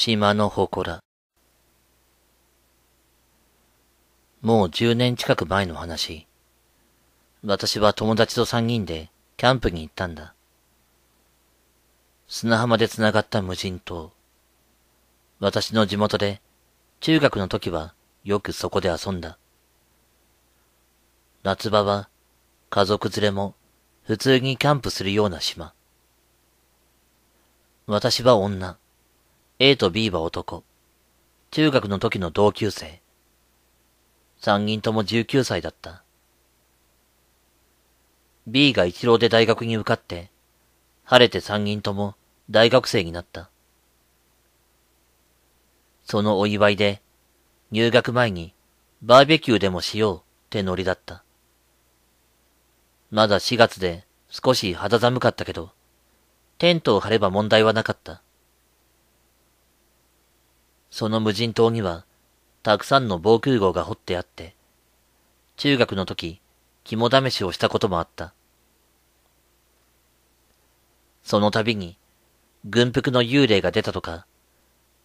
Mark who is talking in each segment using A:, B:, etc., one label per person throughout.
A: 島の祠。もう10年近く前の話。私は友達と3人でキャンプに行ったんだ。砂浜で繋がった無人島。私の地元で中学の時はよくそこで遊んだ。夏場は家族連れも普通にキャンプするような島。私は女。A と B は男。中学の時の同級生。三人とも19歳だった。B が一郎で大学に受かって、晴れて三人とも大学生になった。そのお祝いで、入学前にバーベキューでもしようってノリだった。まだ4月で少し肌寒かったけど、テントを張れば問題はなかった。その無人島には、たくさんの防空壕が掘ってあって、中学の時、肝試しをしたこともあった。その度に、軍服の幽霊が出たとか、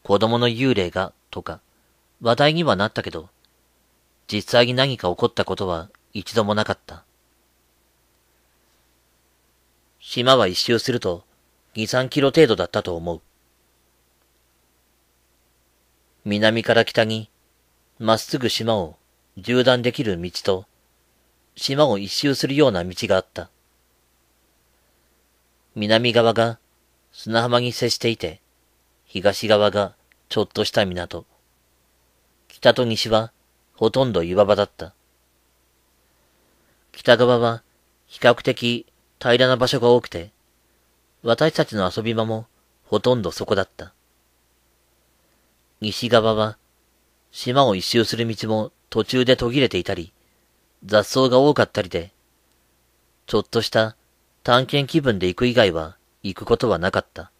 A: 子供の幽霊が、とか、話題にはなったけど、実際に何か起こったことは一度もなかった。島は一周すると、二三キロ程度だったと思う。南から北に、まっすぐ島を縦断できる道と、島を一周するような道があった。南側が砂浜に接していて、東側がちょっとした港。北と西はほとんど岩場だった。北側は比較的平らな場所が多くて、私たちの遊び場もほとんどそこだった。西側は、島を一周する道も途中で途切れていたり、雑草が多かったりで、ちょっとした探検気分で行く以外は行くことはなかった。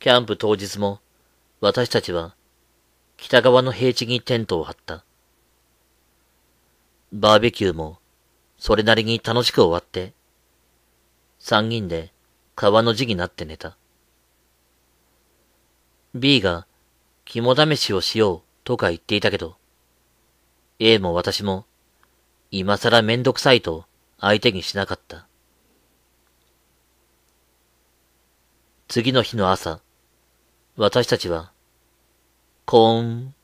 A: キャンプ当日も私たちは北側の平地にテントを張った。バーベキューもそれなりに楽しく終わって、三人で川の字になって寝た。B が肝試しをしようとか言っていたけど、A も私も今更めんどくさいと相手にしなかった。次の日の朝、私たちは、コーン、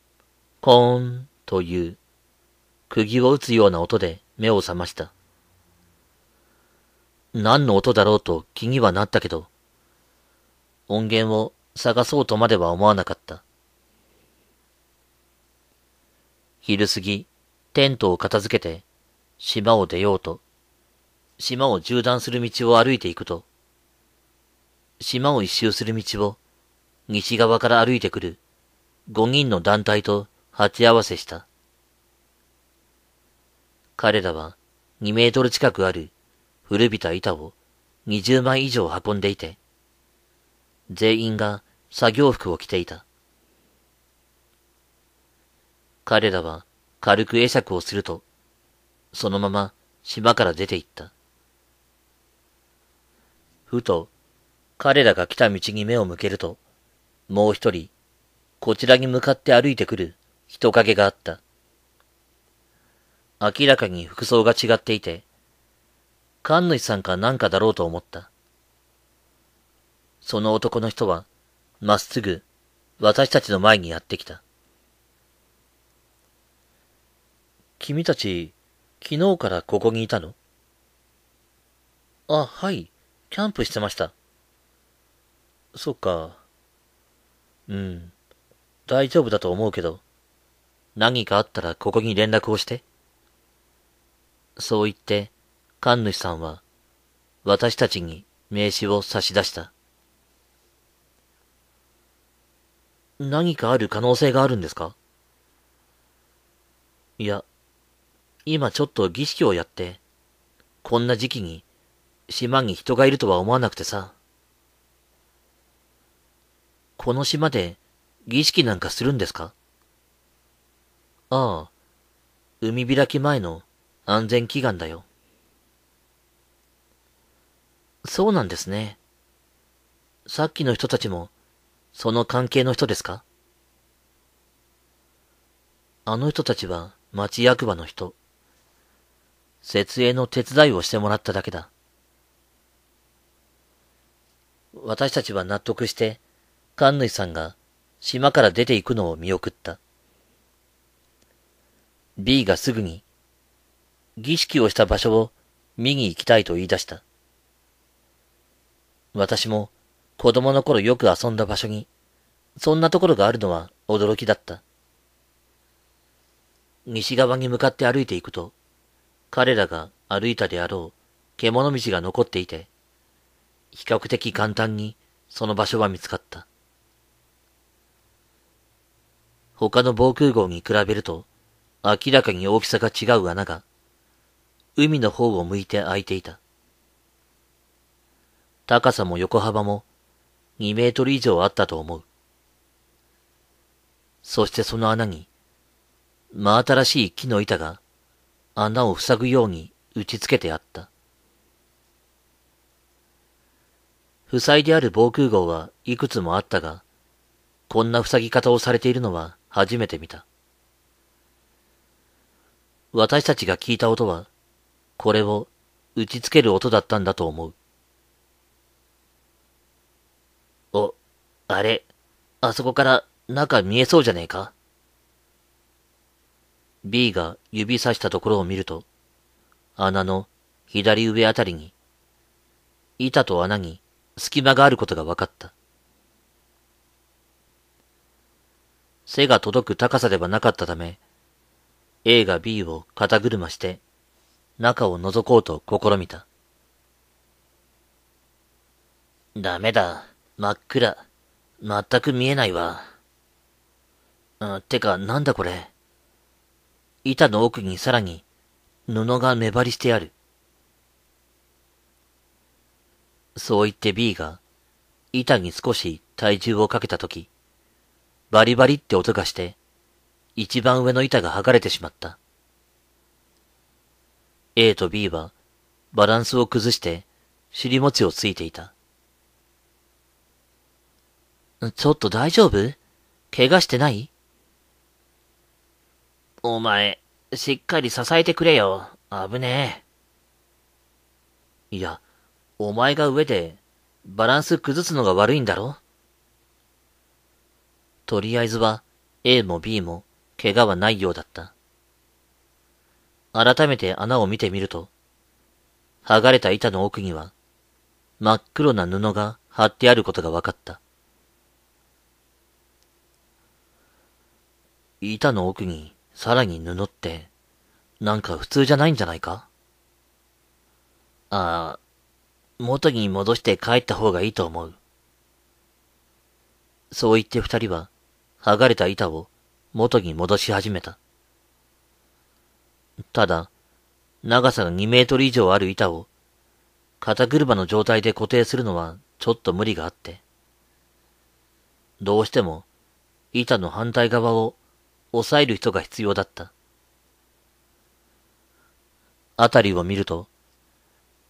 A: コーンという釘を打つような音で目を覚ました。何の音だろうと気にはなったけど、音源を探そうとまでは思わなかった。昼過ぎ、テントを片付けて、島を出ようと、島を縦断する道を歩いていくと、島を一周する道を、西側から歩いてくる、五人の団体と鉢合わせした。彼らは、二メートル近くある、古びた板を、二十枚以上運んでいて、全員が作業服を着ていた。彼らは軽く会釈をすると、そのまま島から出て行った。ふと、彼らが来た道に目を向けると、もう一人、こちらに向かって歩いてくる人影があった。明らかに服装が違っていて、神主さんかなんかだろうと思った。その男の人は、まっすぐ、私たちの前にやってきた。君たち、昨日からここにいたのあ、はい、キャンプしてました。そっか。うん、大丈夫だと思うけど、何かあったらここに連絡をして。そう言って、神主さんは、私たちに名刺を差し出した。何かある可能性があるんですかいや、今ちょっと儀式をやって、こんな時期に島に人がいるとは思わなくてさ。この島で儀式なんかするんですかああ、海開き前の安全祈願だよ。そうなんですね。さっきの人たちもその関係の人ですかあの人たちは町役場の人。設営の手伝いをしてもらっただけだ。私たちは納得して、神主さんが島から出て行くのを見送った。B がすぐに、儀式をした場所を見に行きたいと言い出した。私も子供の頃よく遊んだ場所に、そんなところがあるのは驚きだった。西側に向かって歩いていくと、彼らが歩いたであろう獣道が残っていて、比較的簡単にその場所は見つかった。他の防空壕に比べると、明らかに大きさが違う穴が、海の方を向いて開いていた。高さも横幅も2メートル以上あったと思う。そしてその穴に、真新しい木の板が穴を塞ぐように打ち付けてあった。負債である防空壕はいくつもあったが、こんな塞ぎ方をされているのは初めて見た。私たちが聞いた音は、これを打ち付ける音だったんだと思う。お、あれ、あそこから中見えそうじゃねえか ?B が指さしたところを見ると、穴の左上あたりに、板と穴に隙間があることが分かった。背が届く高さではなかったため、A が B を肩車して、中を覗こうと試みた。ダメだ。真っ暗。全く見えないわ。あ、てか、なんだこれ。板の奥にさらに、布が目張りしてある。そう言って B が、板に少し体重をかけたとき、バリバリって音がして、一番上の板が剥がれてしまった。A と B は、バランスを崩して、尻餅をついていた。ちょっと大丈夫怪我してないお前、しっかり支えてくれよ。危ねえ。いや、お前が上で、バランス崩すのが悪いんだろとりあえずは、A も B も、怪我はないようだった。改めて穴を見てみると、剥がれた板の奥には、真っ黒な布が貼ってあることが分かった。板の奥にさらに布って、なんか普通じゃないんじゃないかああ、元に戻して帰った方がいいと思う。そう言って二人は、剥がれた板を元に戻し始めた。ただ、長さが2メートル以上ある板を、肩車の状態で固定するのはちょっと無理があって、どうしても板の反対側を抑える人が必要だった。あたりを見ると、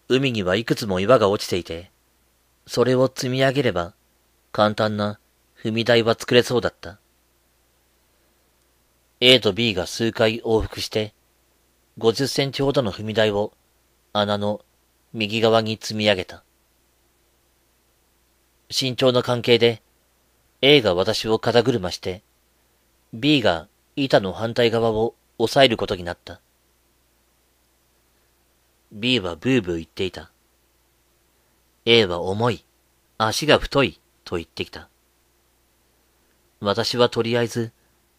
A: 海にはいくつも岩が落ちていて、それを積み上げれば、簡単な踏み台は作れそうだった。A と B が数回往復して、50センチほどの踏み台を穴の右側に積み上げた。身長の関係で、A が私を肩車して、B が板の反対側を押さえることになった。B はブーブー言っていた。A は重い、足が太い、と言ってきた。私はとりあえず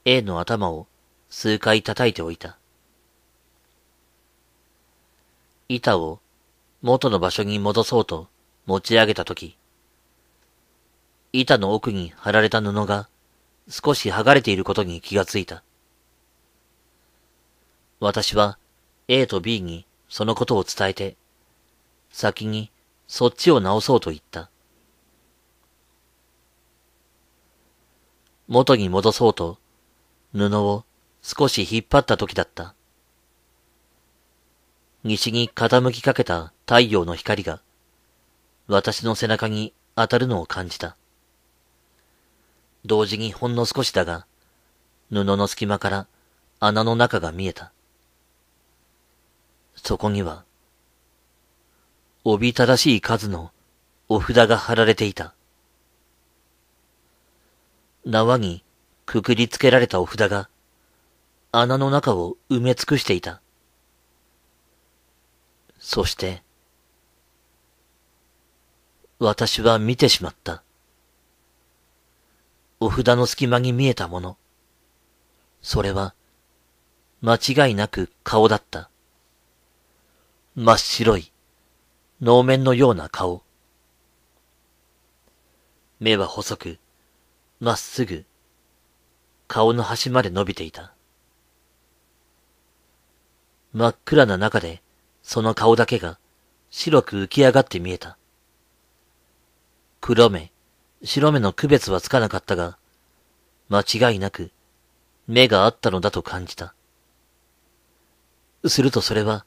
A: A の頭を数回叩いておいた。板を元の場所に戻そうと持ち上げたとき、板の奥に貼られた布が少し剥がれていることに気がついた。私は A と B にそのことを伝えて、先にそっちを直そうと言った。元に戻そうと、布を少し引っ張った時だった。西に傾きかけた太陽の光が、私の背中に当たるのを感じた。同時にほんの少しだが、布の隙間から穴の中が見えた。そこには、おびただしい数のお札が貼られていた。縄にくくりつけられたお札が、穴の中を埋め尽くしていた。そして、私は見てしまった。お札の隙間に見えたもの。それは、間違いなく顔だった。真っ白い、能面のような顔。目は細く、まっすぐ、顔の端まで伸びていた。真っ暗な中で、その顔だけが白く浮き上がって見えた。黒目、白目の区別はつかなかったが、間違いなく目があったのだと感じた。するとそれは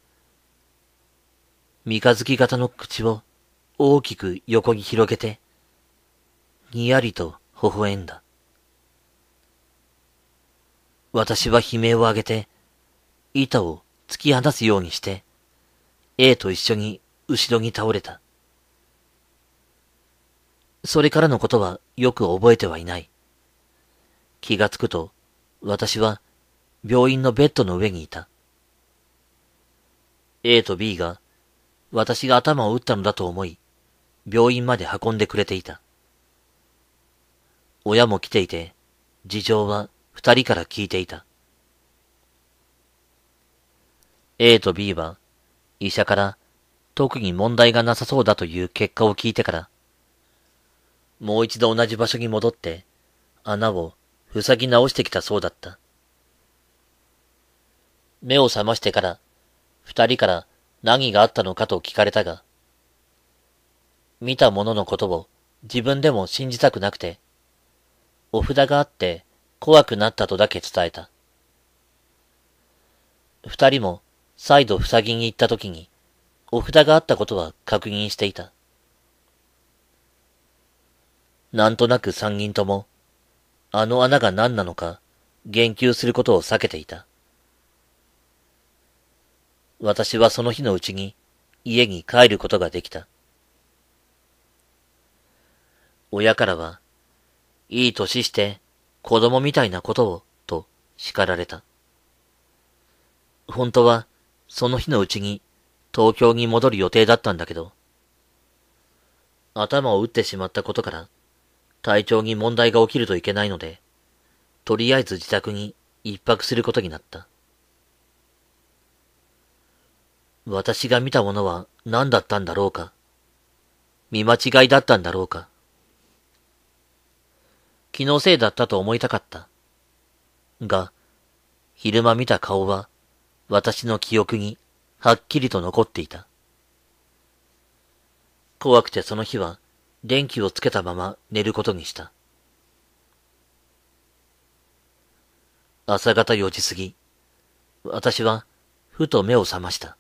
A: 三日月型の口を大きく横に広げて、にやりと微笑んだ。私は悲鳴を上げて、板を突き放すようにして、A と一緒に後ろに倒れた。それからのことはよく覚えてはいない。気がつくと、私は病院のベッドの上にいた。A と B が私が頭を打ったのだと思い、病院まで運んでくれていた。親も来ていて、事情は二人から聞いていた。A と B は、医者から特に問題がなさそうだという結果を聞いてから、もう一度同じ場所に戻って、穴を塞ぎ直してきたそうだった。目を覚ましてから、二人から何があったのかと聞かれたが、見た者のことを自分でも信じたくなくて、お札があって怖くなったとだけ伝えた。二人も再度塞ぎに行った時に、お札があったことは確認していた。なんとなく三人とも、あの穴が何なのか、言及することを避けていた。私はその日のうちに家に帰ることができた。親からは、いい歳して子供みたいなことを、と叱られた。本当は、その日のうちに東京に戻る予定だったんだけど、頭を打ってしまったことから、体調に問題が起きるといけないので、とりあえず自宅に一泊することになった。私が見たものは何だったんだろうか見間違いだったんだろうか気のせいだったと思いたかった。が、昼間見た顔は私の記憶にはっきりと残っていた。怖くてその日は電気をつけたまま寝ることにした。朝方4時過ぎ、私はふと目を覚ました。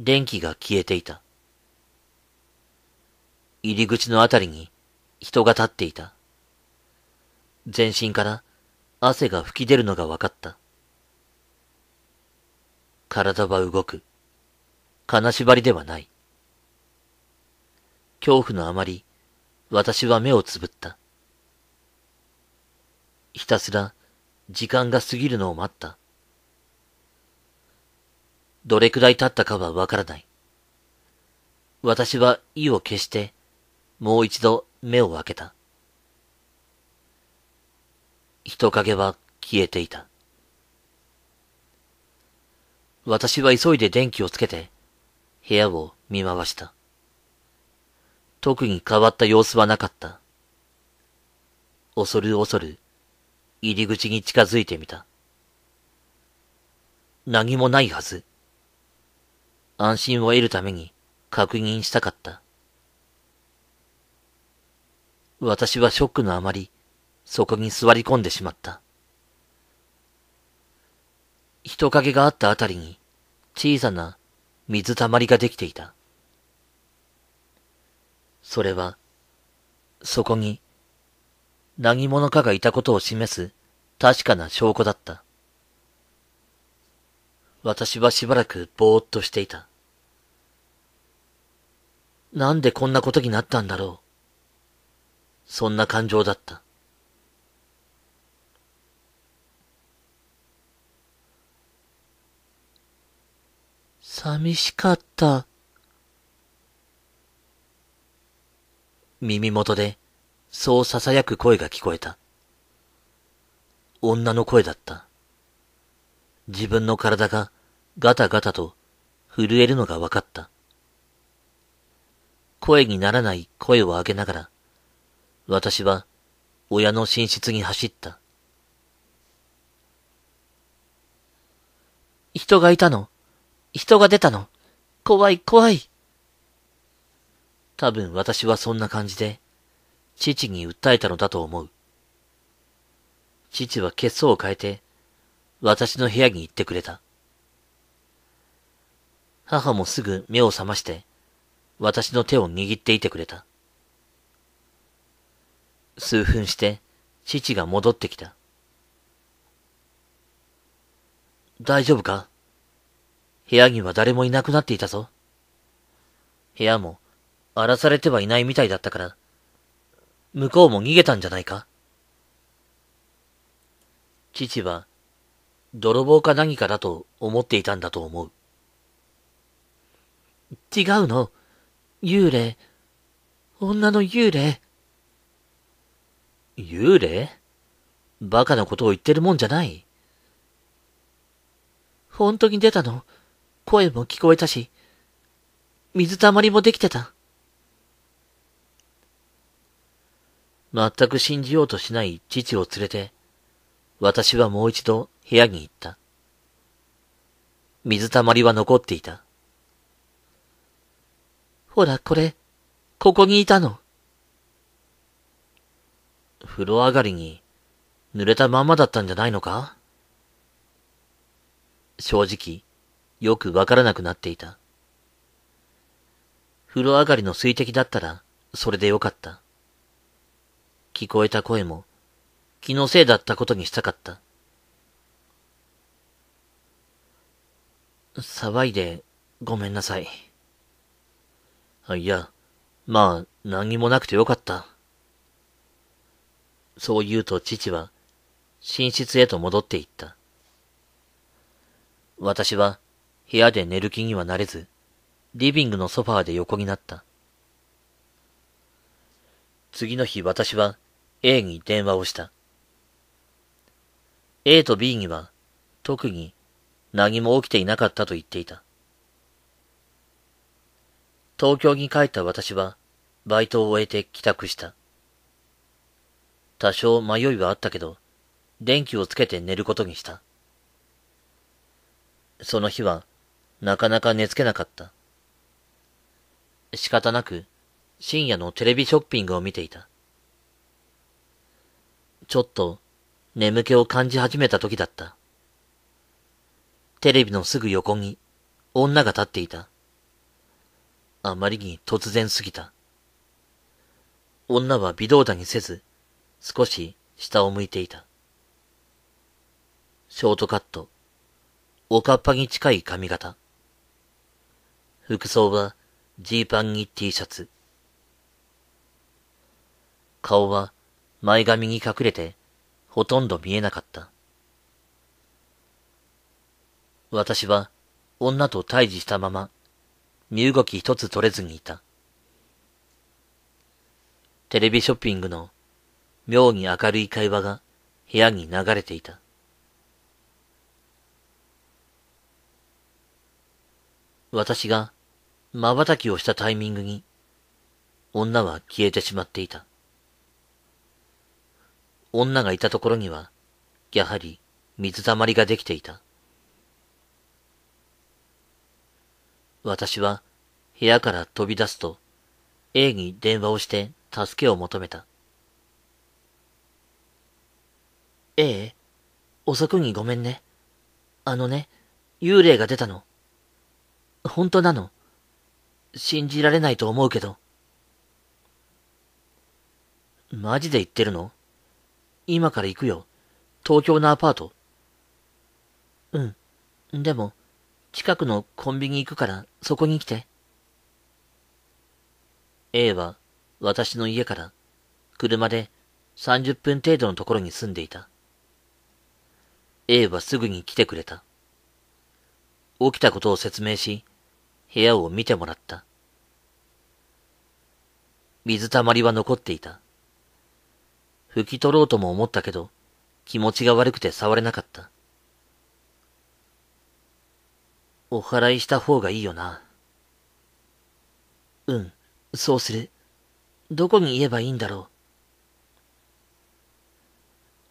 A: 電気が消えていた。入り口のあたりに人が立っていた。全身から汗が吹き出るのが分かった。体は動く。金縛りではない。恐怖のあまり、私は目をつぶった。ひたすら時間が過ぎるのを待った。どれくらい経ったかはわからない。私は意を決して、もう一度目を開けた。人影は消えていた。私は急いで電気をつけて、部屋を見回した。特に変わった様子はなかった。恐る恐る、入り口に近づいてみた。何もないはず。安心を得るために確認したかった。私はショックのあまり、そこに座り込んでしまった。人影があったあたりに、小さな水たまりができていた。それは、そこに、何者かがいたことを示す確かな証拠だった。私はしばらくぼーっとしていた。なんでこんなことになったんだろう。そんな感情だった。寂しかった。耳元で、そう囁く声が聞こえた。女の声だった。自分の体がガタガタと震えるのが分かった。声にならない声を上げながら、私は親の寝室に走った。人がいたの。人が出たの。怖い怖い。多分私はそんな感じで、父に訴えたのだと思う。父は血相を変えて、私の部屋に行ってくれた。母もすぐ目を覚まして、私の手を握っていてくれた。数分して、父が戻ってきた。大丈夫か部屋には誰もいなくなっていたぞ。部屋も荒らされてはいないみたいだったから、向こうも逃げたんじゃないか父は、泥棒か何かだと思っていたんだと思う。違うの。幽霊。女の幽霊。幽霊バカなことを言ってるもんじゃない。本当に出たの。声も聞こえたし、水たまりもできてた。全く信じようとしない父を連れて、私はもう一度部屋に行った。水たまりは残っていた。ほら、これ、ここにいたの。風呂上がりに、濡れたままだったんじゃないのか正直、よくわからなくなっていた。風呂上がりの水滴だったら、それでよかった。聞こえた声も、気のせいだったことにしたかった。騒いで、ごめんなさい。いや、まあ、何もなくてよかった。そう言うと父は、寝室へと戻っていった。私は、部屋で寝る気にはなれず、リビングのソファーで横になった。次の日私は A に電話をした。A と B には特に何も起きていなかったと言っていた。東京に帰った私は、バイトを終えて帰宅した。多少迷いはあったけど、電気をつけて寝ることにした。その日は、なかなか寝つけなかった。仕方なく、深夜のテレビショッピングを見ていた。ちょっと、眠気を感じ始めた時だった。テレビのすぐ横に、女が立っていた。あまりに突然すぎた。女は微動だにせず、少し下を向いていた。ショートカット、おかっぱに近い髪型。服装はジーパンに T シャツ。顔は前髪に隠れてほとんど見えなかった。私は女と対峙したまま身動き一つ取れずにいた。テレビショッピングの妙に明るい会話が部屋に流れていた。私が瞬きをしたタイミングに女は消えてしまっていた。女がいたところにはやはり水溜まりができていた。私は部屋から飛び出すと、A に電話をして助けを求めた。A、遅くにごめんね。あのね、幽霊が出たの。本当なの。信じられないと思うけど。マジで言ってるの今から行くよ。東京のアパート。うん。でも、近くのコンビニ行くからそこに来て。A は私の家から車で30分程度のところに住んでいた。A はすぐに来てくれた。起きたことを説明し、部屋を見てもらった。水たまりは残っていた。拭き取ろうとも思ったけど、気持ちが悪くて触れなかった。お祓いした方がいいよな。うん、そうする。どこに言えばいいんだろう。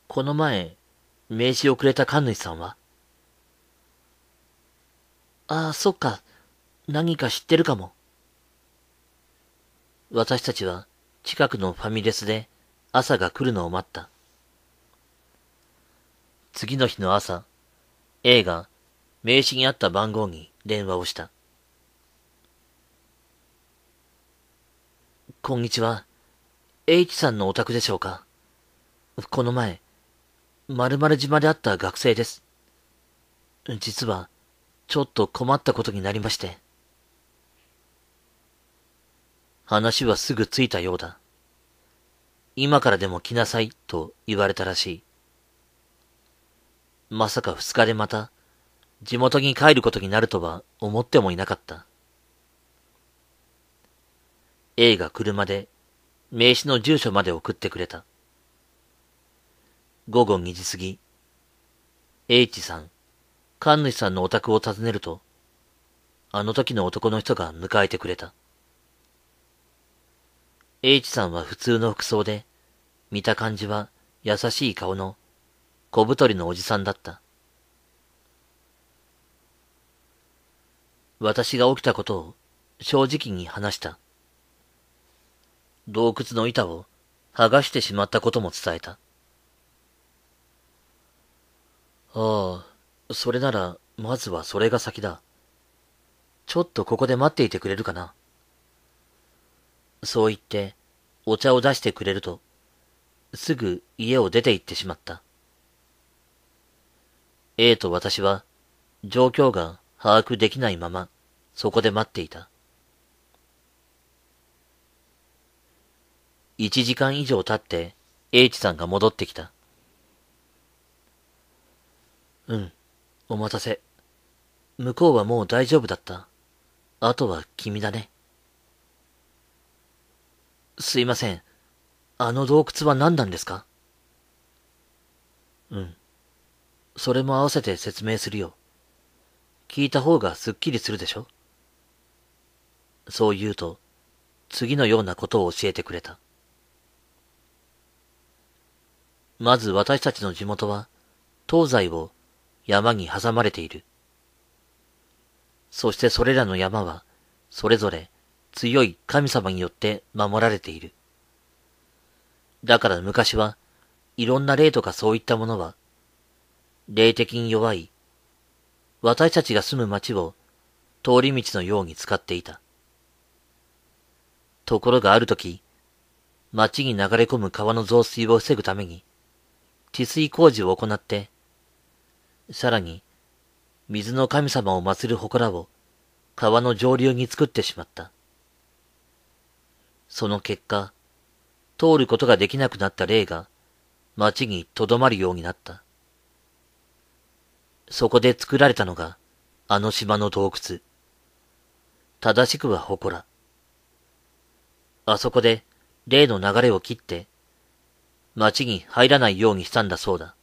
A: この前、名刺をくれた神主さんはああ、そっか。何か知ってるかも。私たちは近くのファミレスで朝が来るのを待った。次の日の朝、映画、名刺にあった番号に電話をした。こんにちは。H さんのお宅でしょうかこの前、〇〇島で会った学生です。実は、ちょっと困ったことになりまして。話はすぐついたようだ。今からでも来なさいと言われたらしい。まさか二日でまた地元に帰ることになるとは思ってもいなかった。A が車で名刺の住所まで送ってくれた。午後2時過ぎ、H さん、神主さんのお宅を訪ねると、あの時の男の人が迎えてくれた。H さんは普通の服装で、見た感じは優しい顔の小太りのおじさんだった。私が起きたことを正直に話した。洞窟の板を剥がしてしまったことも伝えた。ああ、それなら、まずはそれが先だ。ちょっとここで待っていてくれるかな。そう言って、お茶を出してくれると、すぐ家を出て行ってしまった。A と私は、状況が把握できないまま、そこで待っていた。一時間以上経って、H さんが戻ってきた。うん、お待たせ。向こうはもう大丈夫だった。あとは君だね。すいません。あの洞窟は何なんですかうん。それも合わせて説明するよ。聞いた方がすっきりするでしょそう言うと、次のようなことを教えてくれた。まず私たちの地元は、東西を山に挟まれている。そしてそれらの山は、それぞれ強い神様によって守られている。だから昔は、いろんな霊とかそういったものは、霊的に弱い私たちが住む町を通り道のように使っていた。ところがある時、町に流れ込む川の増水を防ぐために、治水工事を行って、さらに、水の神様を祀る祠を川の上流に作ってしまった。その結果、通ることができなくなった霊が町に留まるようになった。そこで作られたのが、あの島の洞窟。正しくは祠。あそこで、例の流れを切って、町に入らないようにしたんだそうだ。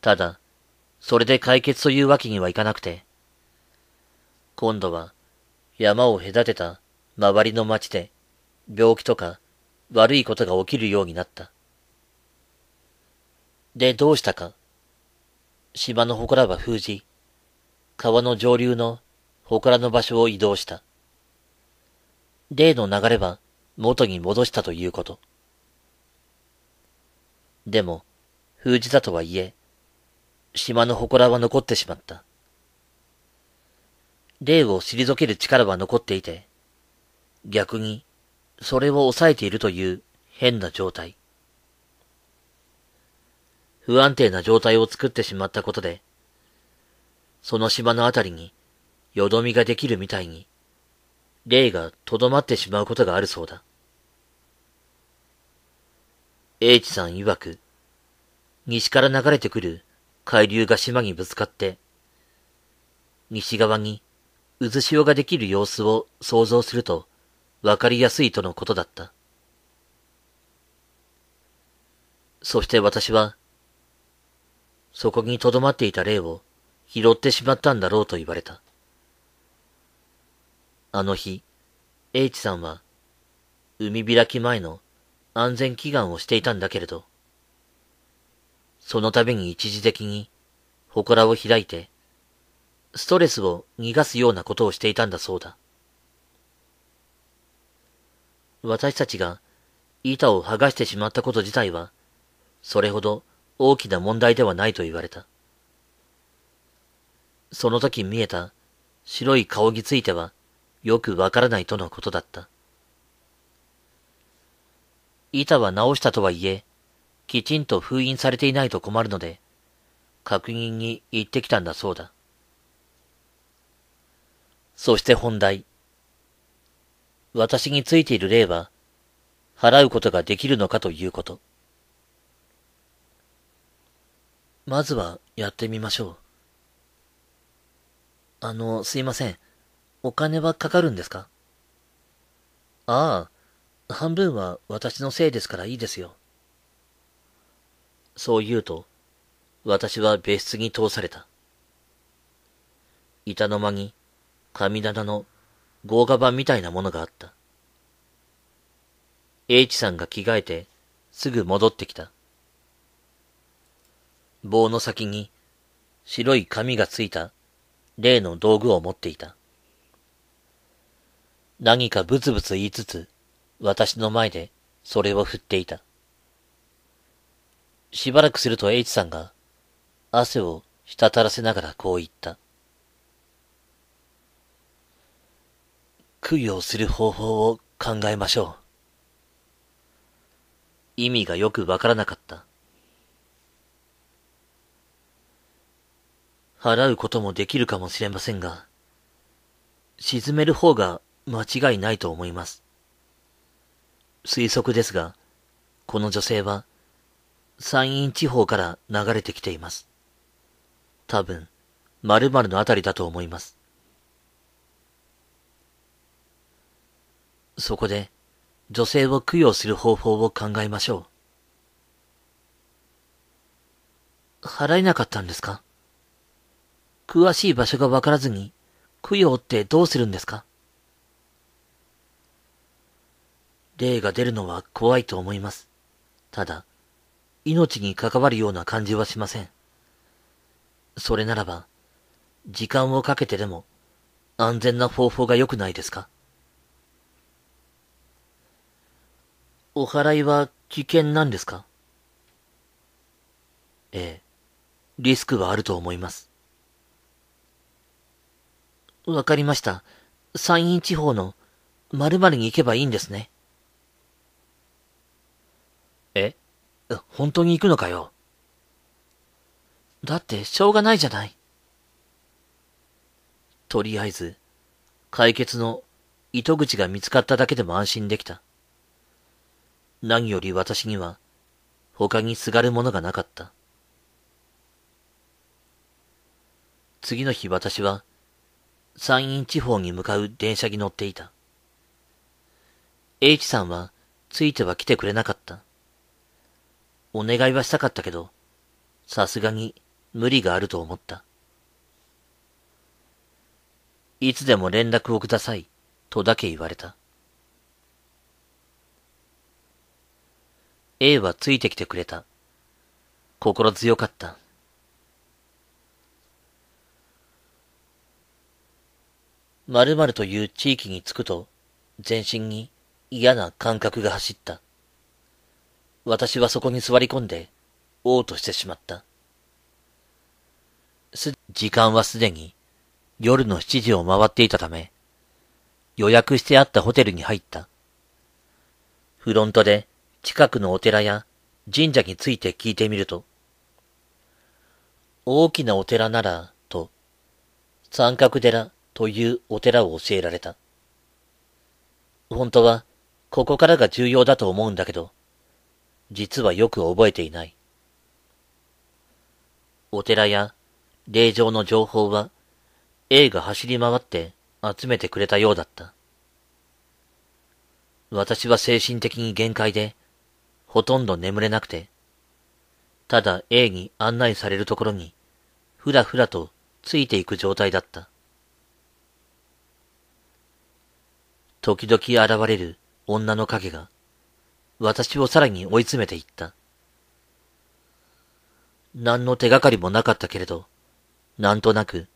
A: ただ、それで解決というわけにはいかなくて、今度は山を隔てた周りの町で病気とか悪いことが起きるようになった。で、どうしたか島の祠は封じ、川の上流の祠の場所を移動した。例の流れは元に戻したということ。でも、封じだとはいえ、島の祠は残ってしまった。霊を退ける力は残っていて、逆に、それを抑えているという変な状態。不安定な状態を作ってしまったことで、その芝のあたりに、よどみができるみたいに、霊がとどまってしまうことがあるそうだ。英知さん曰く、西から流れてくる海流が島にぶつかって、西側に渦潮ができる様子を想像すると分かりやすいとのことだった。そして私はそこに留まっていた霊を拾ってしまったんだろうと言われた。あの日、H さんは、海開き前の安全祈願をしていたんだけれど、その度に一時的に、祠を開いて、ストレスを逃がすようなことをしていたんだそうだ。私たちが板を剥がしてしまったこと自体は、それほど大きな問題ではないと言われた。その時見えた白い顔についてはよくわからないとのことだった。板は直したとはいえ、きちんと封印されていないと困るので、確認に行ってきたんだそうだ。そして本題。私についている例は、払うことができるのかということ。まずはやってみましょう。あの、すいません。お金はかかるんですかああ、半分は私のせいですからいいですよ。そう言うと、私は別室に通された。板の間に神棚の豪華版みたいなものがあった。H さんが着替えてすぐ戻ってきた。棒の先に白い紙がついた例の道具を持っていた。何かブツブツ言いつつ、私の前でそれを振っていた。しばらくすると H さんが汗を滴らせながらこう言った。供養する方法を考えましょう。意味がよくわからなかった。払うこともできるかもしれませんが、沈める方が間違いないと思います。推測ですが、この女性は、山陰地方から流れてきています。多分、〇〇のあたりだと思います。そこで、女性を供養する方法を考えましょう。払えなかったんですか詳しい場所がわからずに、供養ってどうするんですか霊が出るのは怖いと思います。ただ、命に関わるような感じはしません。それならば、時間をかけてでも、安全な方法が良くないですかお祓いは危険なんですかええ、リスクはあると思います。わかりました。山陰地方の〇〇に行けばいいんですね。え本当に行くのかよ。だってしょうがないじゃない。とりあえず、解決の糸口が見つかっただけでも安心できた。何より私には、他にすがるものがなかった。次の日私は、山陰地方に向かう電車に乗っていた。H さんはついては来てくれなかった。お願いはしたかったけど、さすがに無理があると思った。いつでも連絡をください、とだけ言われた。A はついてきてくれた。心強かった。〇〇という地域に着くと、全身に嫌な感覚が走った。私はそこに座り込んで、嘔吐してしまった。す、時間はすでに夜の7時を回っていたため、予約してあったホテルに入った。フロントで近くのお寺や神社について聞いてみると、大きなお寺なら、と、三角寺というお寺を教えられた。本当は、ここからが重要だと思うんだけど、実はよく覚えていない。お寺や霊場の情報は、A が走り回って集めてくれたようだった。私は精神的に限界で、ほとんど眠れなくて、ただ A に案内されるところに、ふらふらとついていく状態だった。時々現れる女の影が、私をさらに追い詰めていった。何の手がかりもなかったけれど、なんとなく、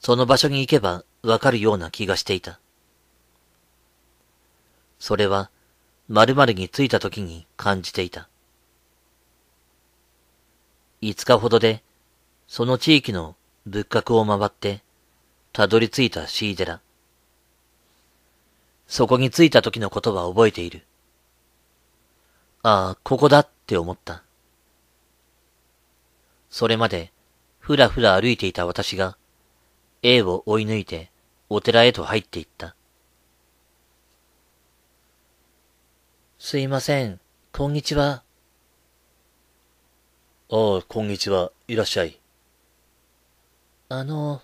A: その場所に行けばわかるような気がしていた。それは、〇〇に着いた時に感じていた。5日ほどで、その地域の仏閣を回って、たどり着いたシーデラ。そこに着いた時のことは覚えている。ああ、ここだって思った。それまで、ふらふら歩いていた私が、A を追い抜いて、お寺へと入っていった。すいません、こんにちは。ああ、こんにちは、いらっしゃい。あの、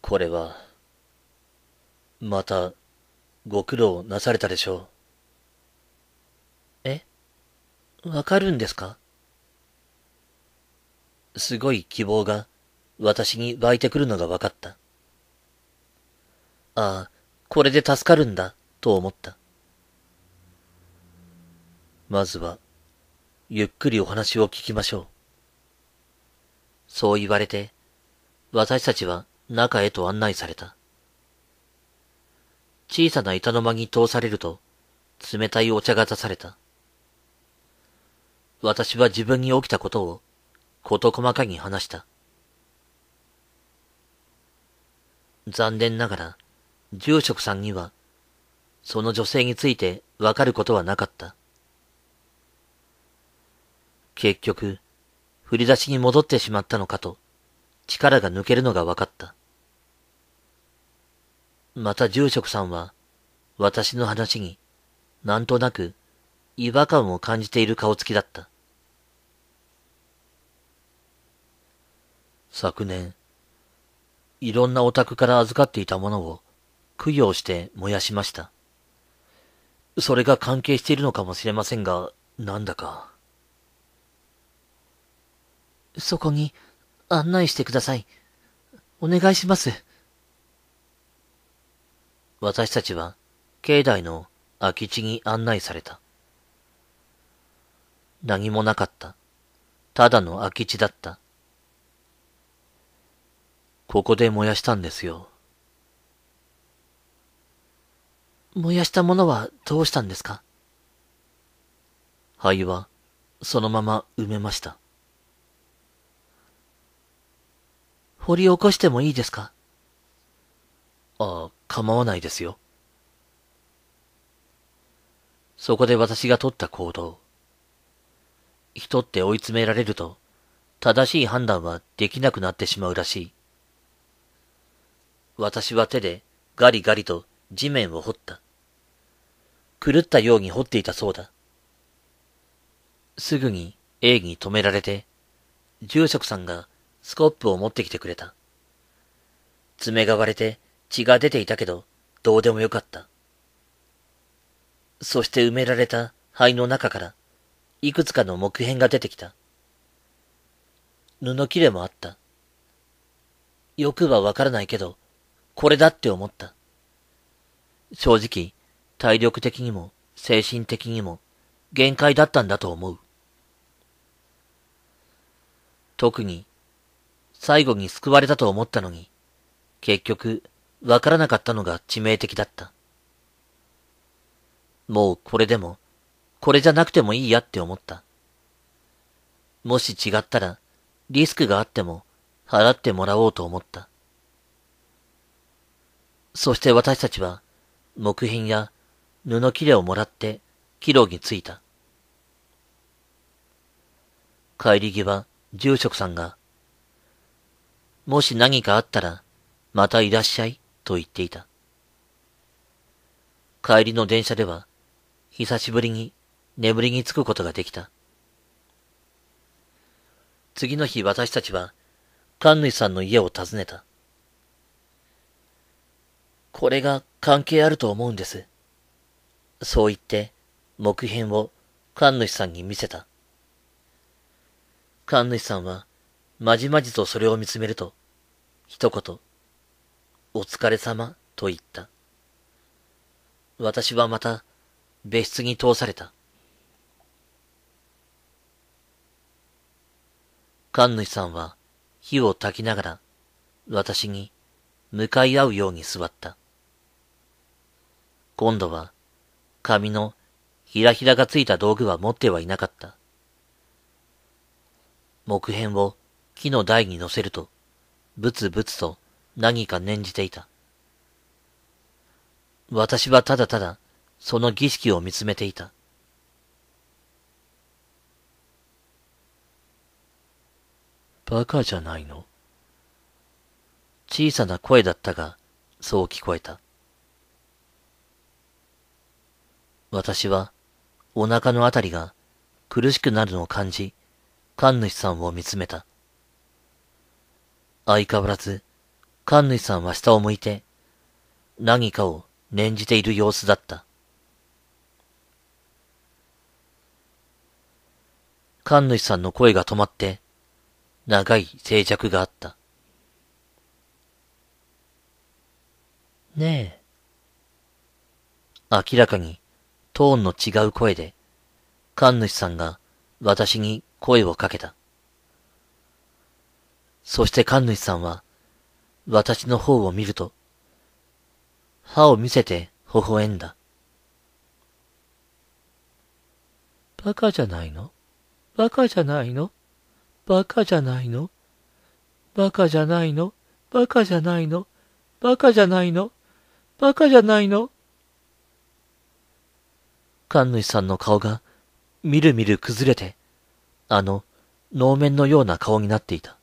A: これは、また、ご苦労なされたでしょう。えわかるんですかすごい希望が私に湧いてくるのが分かった。ああ、これで助かるんだ、と思った。まずは、ゆっくりお話を聞きましょう。そう言われて、私たちは中へと案内された。小さな板の間に通されると、冷たいお茶が出された。私は自分に起きたことを、事細かに話した。残念ながら、住職さんには、その女性についてわかることはなかった。結局、振り出しに戻ってしまったのかと、力が抜けるのが分かった。また住職さんは、私の話に、なんとなく、違和感を感じている顔つきだった。昨年、いろんなお宅から預かっていたものを、供養して燃やしました。それが関係しているのかもしれませんが、なんだか。そこに、案内してください。お願いします。私たちは境内の空き地に案内された。何もなかった。ただの空き地だった。ここで燃やしたんですよ。燃やしたものはどうしたんですか灰はそのまま埋めました。掘り起こしてもいいですかああ、構わないですよ。そこで私が取った行動。人って追い詰められると、正しい判断はできなくなってしまうらしい。私は手でガリガリと地面を掘った。狂ったように掘っていたそうだ。すぐに A に止められて、住職さんがスコップを持ってきてくれた。爪が割れて血が出ていたけど、どうでもよかった。そして埋められた灰の中から、いくつかの木片が出てきた。布切れもあった。よくはわからないけど、これだって思った。正直、体力的にも、精神的にも、限界だったんだと思う。特に、最後に救われたと思ったのに、結局、わからなかったのが致命的だった。もうこれでも、これじゃなくてもいいやって思った。もし違ったら、リスクがあっても、払ってもらおうと思った。そして私たちは、木品や布切れをもらって、帰路に着いた。帰り際、住職さんが、もし何かあったら、またいらっしゃい、と言っていた。帰りの電車では、久しぶりに眠りにつくことができた。次の日私たちは、神主さんの家を訪ねた。これが関係あると思うんです。そう言って、木片を神主さんに見せた。神主さんは、まじまじとそれを見つめると、一言、お疲れ様、と言った。私はまた、別室に通された。神主さんは、火を焚きながら、私に、向かい合うように座った。今度は、髪のひらひらがついた道具は持ってはいなかった。木片を木の台に乗せると、ぶつぶつと何か念じていた。私はただただその儀式を見つめていた。バカじゃないの小さな声だったが、そう聞こえた。私は、お腹のあたりが苦しくなるのを感じ、神主さんを見つめた。相変わらず、カンヌイさんは下を向いて、何かを念じている様子だった。カンヌイさんの声が止まって、長い静寂があった。ねえ。明らかに、トーンの違う声で、神主さんが私に声をかけた。そして神主さんは私の方を見ると、歯を見せて微笑んだ。バカじゃないのバカじゃないのバカじゃないのバカじゃないのバカじゃないのバカじゃないのバカじゃないの神主さんの顔が、みるみる崩れて、あの、能面のような顔になっていた。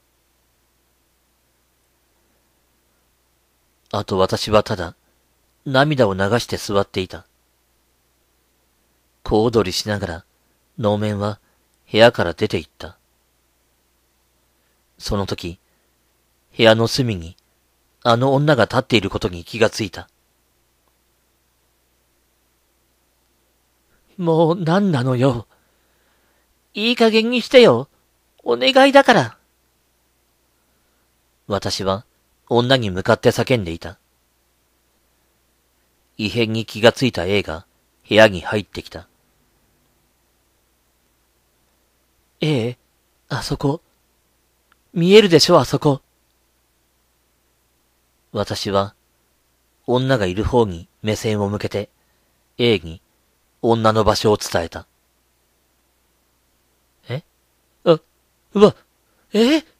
A: あと私はただ、涙を流して座っていた。小躍りしながら、能面は部屋から出て行った。その時、部屋の隅に、あの女が立っていることに気がついた。もう何なのよ。いい加減にしてよ。お願いだから。私は、女に向かって叫んでいた。異変に気がついた A が部屋に入ってきた。A、あそこ。見えるでしょ、あそこ。私は、女がいる方に目線を向けて、A に女の場所を伝えた。えあ、うわ、えー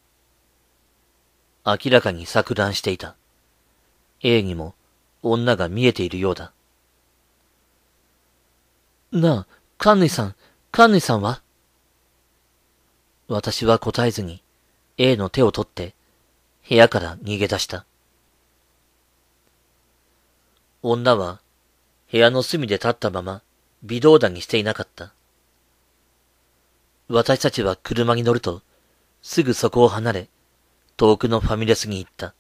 A: 明らかに錯乱していた。A にも女が見えているようだ。なあ、カンヌイさん、カンヌイさんは私は答えずに A の手を取って部屋から逃げ出した。女は部屋の隅で立ったまま微動だにしていなかった。私たちは車に乗るとすぐそこを離れ遠くのファミレスに行った。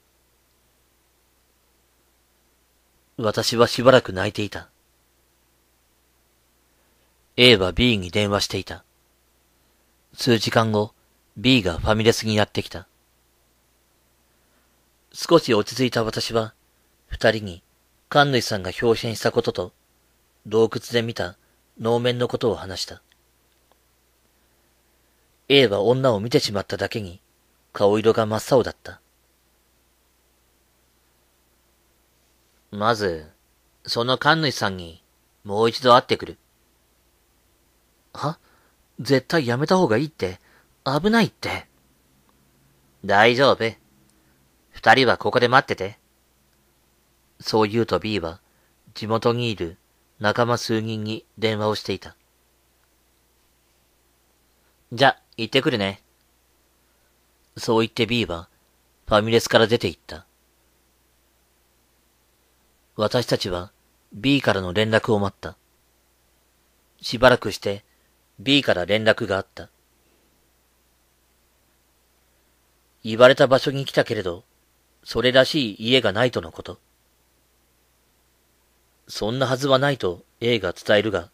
A: 私はしばらく泣いていた。A は B に電話していた。数時間後、B がファミレスにやってきた。少し落ち着いた私は、二人に、神主さんが表現したことと、洞窟で見た能面のことを話した。A は女を見てしまっただけに、顔色が真っ青だった。まず、その神主さんに、もう一度会ってくる。は絶対やめた方がいいって、危ないって。大丈夫。二人はここで待ってて。そう言うと B は、地元にいる仲間数人に電話をしていた。じゃ、行ってくるね。そう言って B は、ファミレスから出て行った。私たちは B からの連絡を待った。しばらくして B から連絡があった。言われた場所に来たけれど、それらしい家がないとのこと。そんなはずはないと A が伝えるが、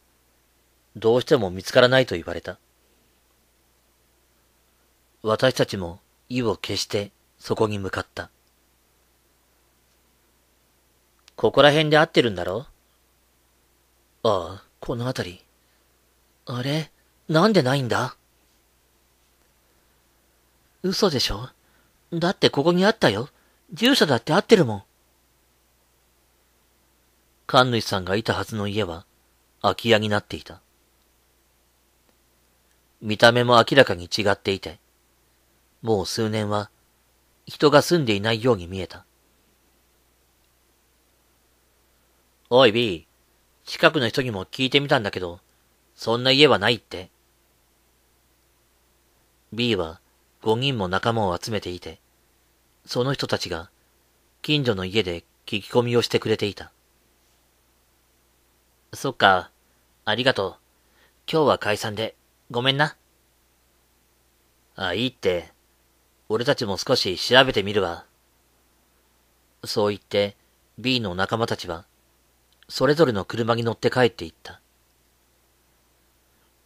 A: どうしても見つからないと言われた。私たちも意を消してそこに向かった。ここら辺で合ってるんだろああ、この辺り。あれ、なんでないんだ嘘でしょだってここにあったよ。住所だって合ってるもん。神主さんがいたはずの家は空き家になっていた。見た目も明らかに違っていて、もう数年は人が住んでいないように見えた。おい B、近くの人にも聞いてみたんだけど、そんな家はないって。B は5人も仲間を集めていて、その人たちが近所の家で聞き込みをしてくれていた。そっか、ありがとう。今日は解散で、ごめんな。あ、いいって。俺たちも少し調べてみるわ。そう言って、B の仲間たちは、それぞれの車に乗って帰っていった。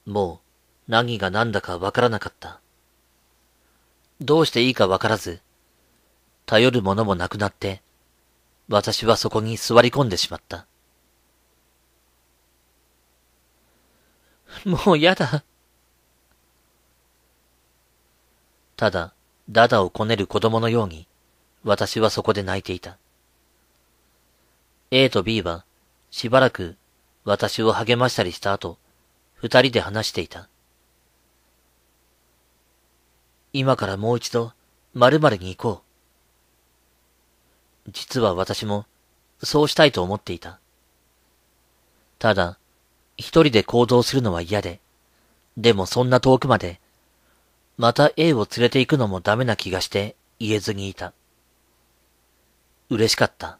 A: もう、何が何だかわからなかった。どうしていいかわからず、頼るものもなくなって、私はそこに座り込んでしまった。もうやだ。ただ、ダダをこねる子供のように、私はそこで泣いていた。A と B は、しばらく私を励ましたりした後、二人で話していた。今からもう一度、〇〇に行こう。実は私も、そうしたいと思っていた。ただ、一人で行動するのは嫌で、でもそんな遠くまでまた A を連れて行くのもダメな気がして言えずにいた。嬉しかった。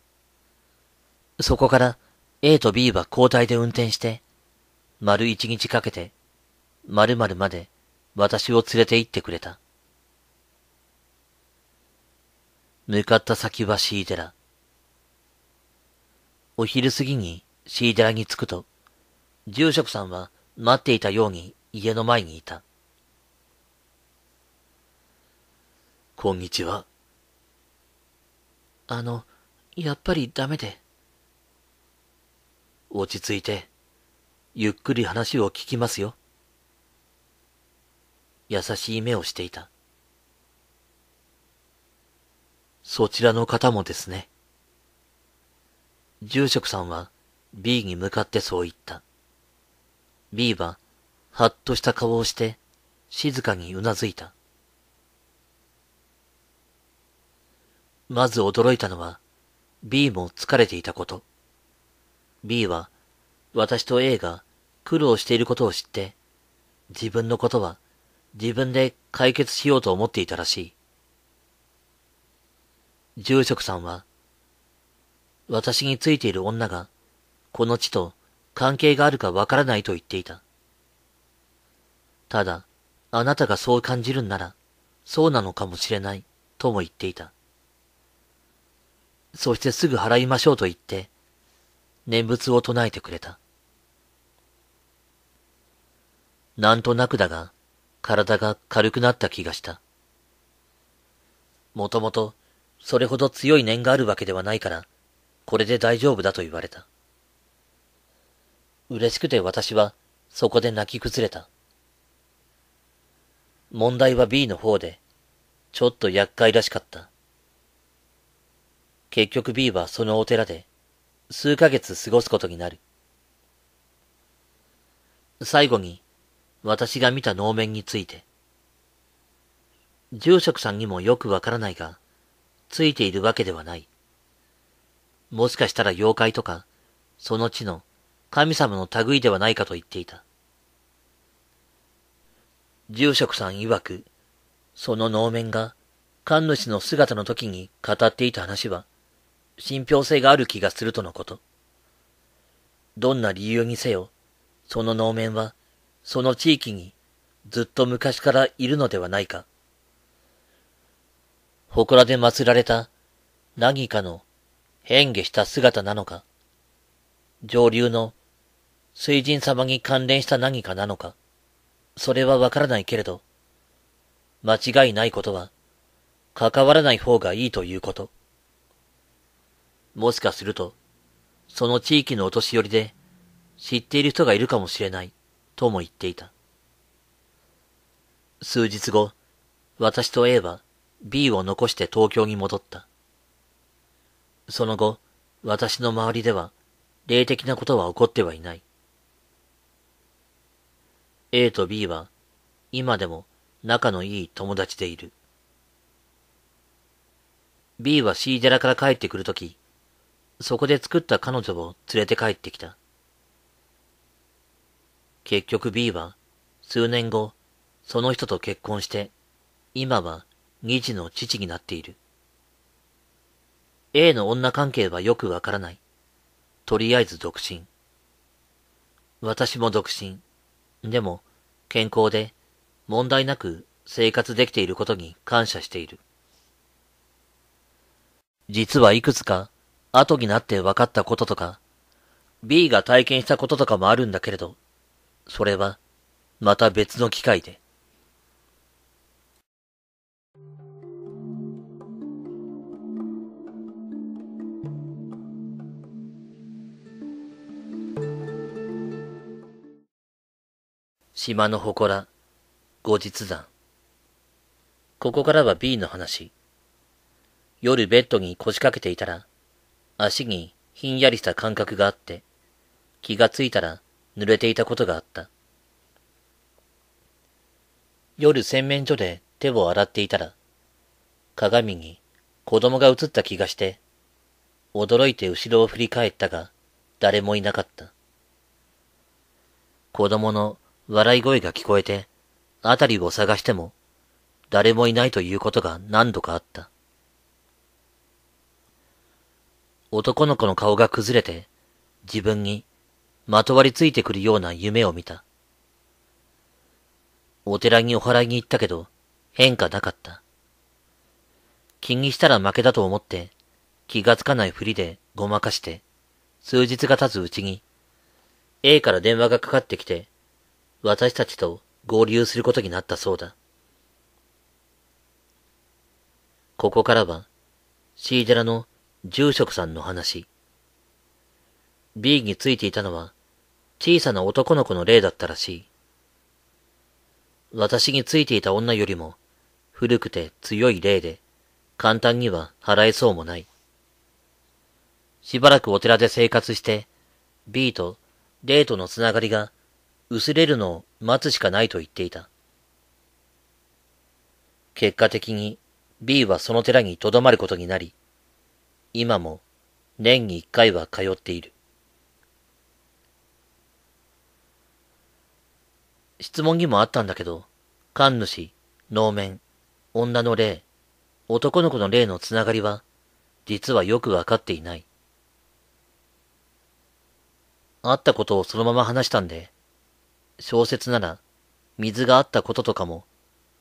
A: そこから A と B は交代で運転して、丸一日かけて、〇〇まで私を連れて行ってくれた。向かった先はシーデラ。お昼過ぎにシーデラに着くと、住職さんは待っていたように家の前にいた。こんにちは。あの、やっぱりダメで。落ち着いて、ゆっくり話を聞きますよ。優しい目をしていた。そちらの方もですね。住職さんは B に向かってそう言った。B は、はっとした顔をして、静かにうなずいた。まず驚いたのは、B も疲れていたこと。B は、私と A が苦労していることを知って、自分のことは自分で解決しようと思っていたらしい。住職さんは、私についている女が、この地と関係があるかわからないと言っていた。ただ、あなたがそう感じるんなら、そうなのかもしれない、とも言っていた。そしてすぐ払いましょうと言って、念仏を唱えてくれた。なんとなくだが、体が軽くなった気がした。もともと、それほど強い念があるわけではないから、これで大丈夫だと言われた。嬉しくて私は、そこで泣き崩れた。問題は B の方で、ちょっと厄介らしかった。結局 B はそのお寺で数ヶ月過ごすことになる。最後に私が見た能面について。住職さんにもよくわからないが、ついているわけではない。もしかしたら妖怪とか、その地の神様の類ではないかと言っていた。住職さん曰く、その能面が神主の姿の時に語っていた話は、信憑性がある気がするとのこと。どんな理由にせよ、その能面は、その地域にずっと昔からいるのではないか。祠で祀られた何かの変化した姿なのか、上流の水神様に関連した何かなのか、それはわからないけれど、間違いないことは、関わらない方がいいということ。もしかすると、その地域のお年寄りで、知っている人がいるかもしれない、とも言っていた。数日後、私と A は B を残して東京に戻った。その後、私の周りでは、霊的なことは起こってはいない。A と B は、今でも仲のいい友達でいる。B は C 寺から帰ってくるとき、そこで作った彼女を連れて帰ってきた。結局 B は数年後、その人と結婚して、今は2児の父になっている。A の女関係はよくわからない。とりあえず独身。私も独身。でも、健康で、問題なく生活できていることに感謝している。実はいくつか後になって分かったこととか、B が体験したこととかもあるんだけれど、それは、また別の機会で。島の祠、後日談。ここからは B の話。夜ベッドに腰掛けていたら、足にひんやりした感覚があって、気がついたら濡れていたことがあった。夜洗面所で手を洗っていたら、鏡に子供が映った気がして、驚いて後ろを振り返ったが、誰もいなかった。子供の笑い声が聞こえて、あたりを探しても、誰もいないということが何度かあった。男の子の顔が崩れて、自分にまとわりついてくるような夢を見た。お寺にお祓いに行ったけど、変化なかった。気にしたら負けだと思って、気がつかないふりでごまかして、数日が経つうちに、A から電話がかかってきて、私たちと合流することになったそうだ。ここからは、C 寺の住職さんの話。B についていたのは、小さな男の子の霊だったらしい。私についていた女よりも、古くて強い霊で、簡単には払えそうもない。しばらくお寺で生活して、B と霊とのつながりが薄れるのを待つしかないと言っていた。結果的に B はその寺に留まることになり、今も年に一回は通っている。質問にもあったんだけど、神主、能面、女の霊、男の子の霊のつながりは、実はよくわかっていない。あったことをそのまま話したんで、小説なら、水があったこととかも、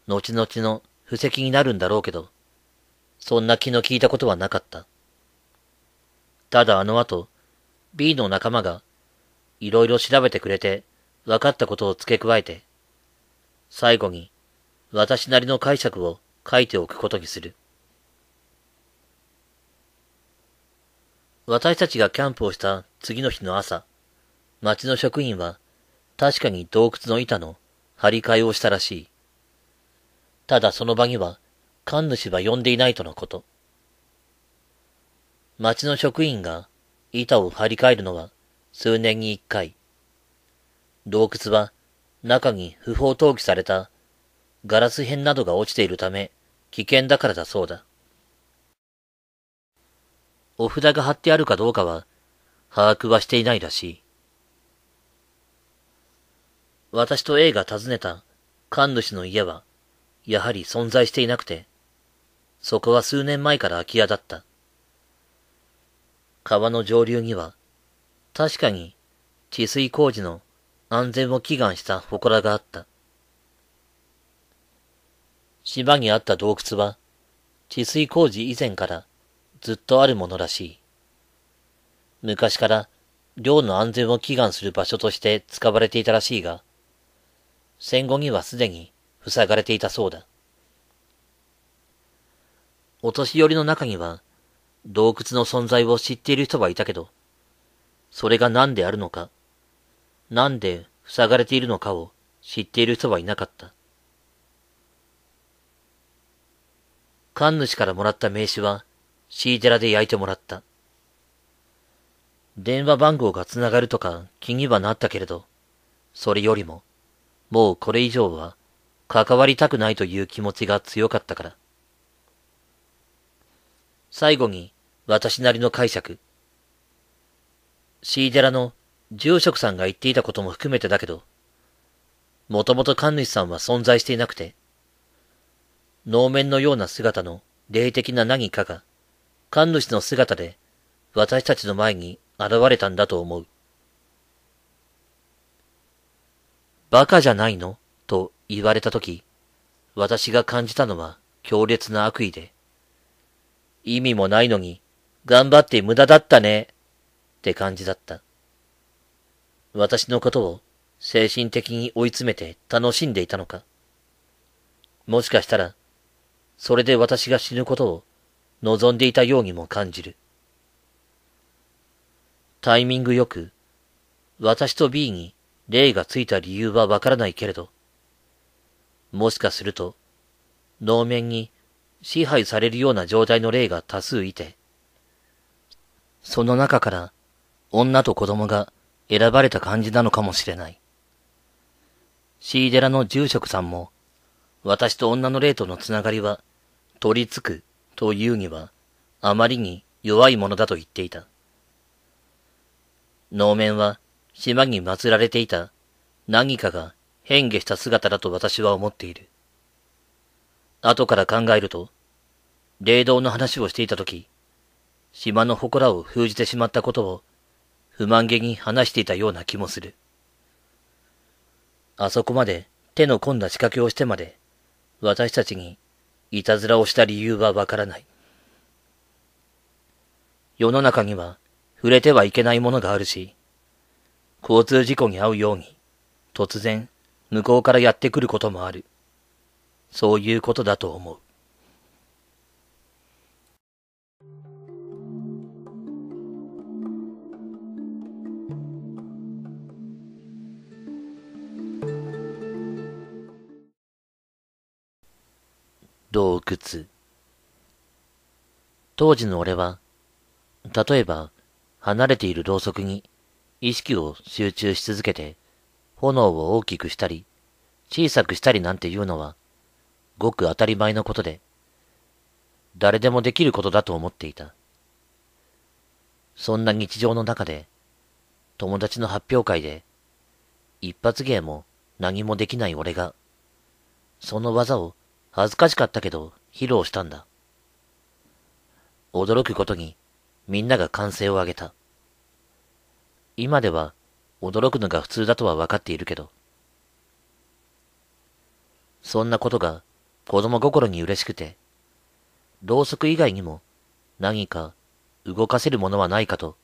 A: 後々の布石になるんだろうけど、そんな気の利いたことはなかった。ただあの後、B の仲間が、いろいろ調べてくれて、分かったことを付け加えて、最後に、私なりの解釈を書いておくことにする。私たちがキャンプをした次の日の朝、町の職員は確かに洞窟の板の張り替えをしたらしい。ただその場には、神主は呼んでいないとのこと。町の職員が板を張り替えるのは数年に一回。洞窟は中に不法投棄されたガラス片などが落ちているため危険だからだそうだ。お札が貼ってあるかどうかは把握はしていないらしい。私と A が訪ねた神主の家はやはり存在していなくて、そこは数年前から空き家だった。川の上流には、確かに治水工事の安全を祈願した祠があった。島にあった洞窟は、治水工事以前からずっとあるものらしい。昔から漁の安全を祈願する場所として使われていたらしいが、戦後にはすでに塞がれていたそうだ。お年寄りの中には、洞窟の存在を知っている人はいたけど、それが何であるのか、何で塞がれているのかを知っている人はいなかった。神主からもらった名刺は、シーデラで焼いてもらった。電話番号が繋がるとか気にはなったけれど、それよりも、もうこれ以上は関わりたくないという気持ちが強かったから。最後に私なりの解釈。シーデラの住職さんが言っていたことも含めてだけど、もともと神主さんは存在していなくて、能面のような姿の霊的な何かが、神主の姿で私たちの前に現れたんだと思う。バカじゃないのと言われたとき、私が感じたのは強烈な悪意で、意味もないのに頑張って無駄だったね、って感じだった。私のことを精神的に追い詰めて楽しんでいたのか。もしかしたら、それで私が死ぬことを望んでいたようにも感じる。タイミングよく、私と B に霊がついた理由はわからないけれど、もしかすると、能面に支配されるような状態の霊が多数いて、その中から女と子供が選ばれた感じなのかもしれない。シーデラの住職さんも、私と女の霊とのつながりは、取り付くというには、あまりに弱いものだと言っていた。能面は、島に祀られていた、何かが変化した姿だと私は思っている。後から考えると、霊道の話をしていたとき、島の祠を封じてしまったことを不満げに話していたような気もする。あそこまで手の込んだ仕掛けをしてまで私たちにいたずらをした理由はわからない。世の中には触れてはいけないものがあるし、交通事故に遭うように突然向こうからやってくることもある。そういうことだと思う。洞窟。当時の俺は、例えば、離れているろうそくに意識を集中し続けて、炎を大きくしたり、小さくしたりなんていうのは、ごく当たり前のことで、誰でもできることだと思っていた。そんな日常の中で、友達の発表会で、一発芸も何もできない俺が、その技を恥ずかしかったけど、披露したんだ。驚くことに、みんなが歓声を上げた。今では、驚くのが普通だとは分かっているけど。そんなことが、子供心に嬉しくて、ろうそく以外にも、何か、動かせるものはないかと、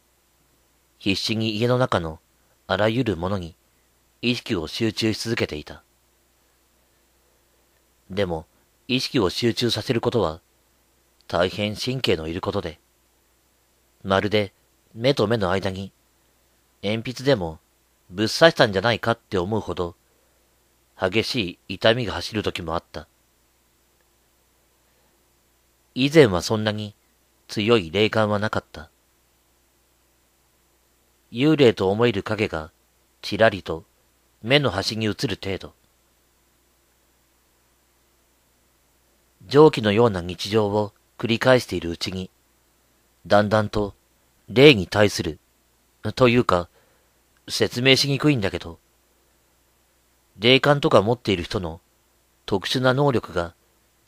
A: 必死に家の中の、あらゆるものに、意識を集中し続けていた。でも、意識を集中させることは、大変神経のいることで、まるで目と目の間に、鉛筆でもぶっ刺したんじゃないかって思うほど、激しい痛みが走る時もあった。以前はそんなに強い霊感はなかった。幽霊と思える影がちらりと目の端に映る程度。蒸気のような日常を繰り返しているうちに、だんだんと霊に対する、というか、説明しにくいんだけど、霊感とか持っている人の特殊な能力が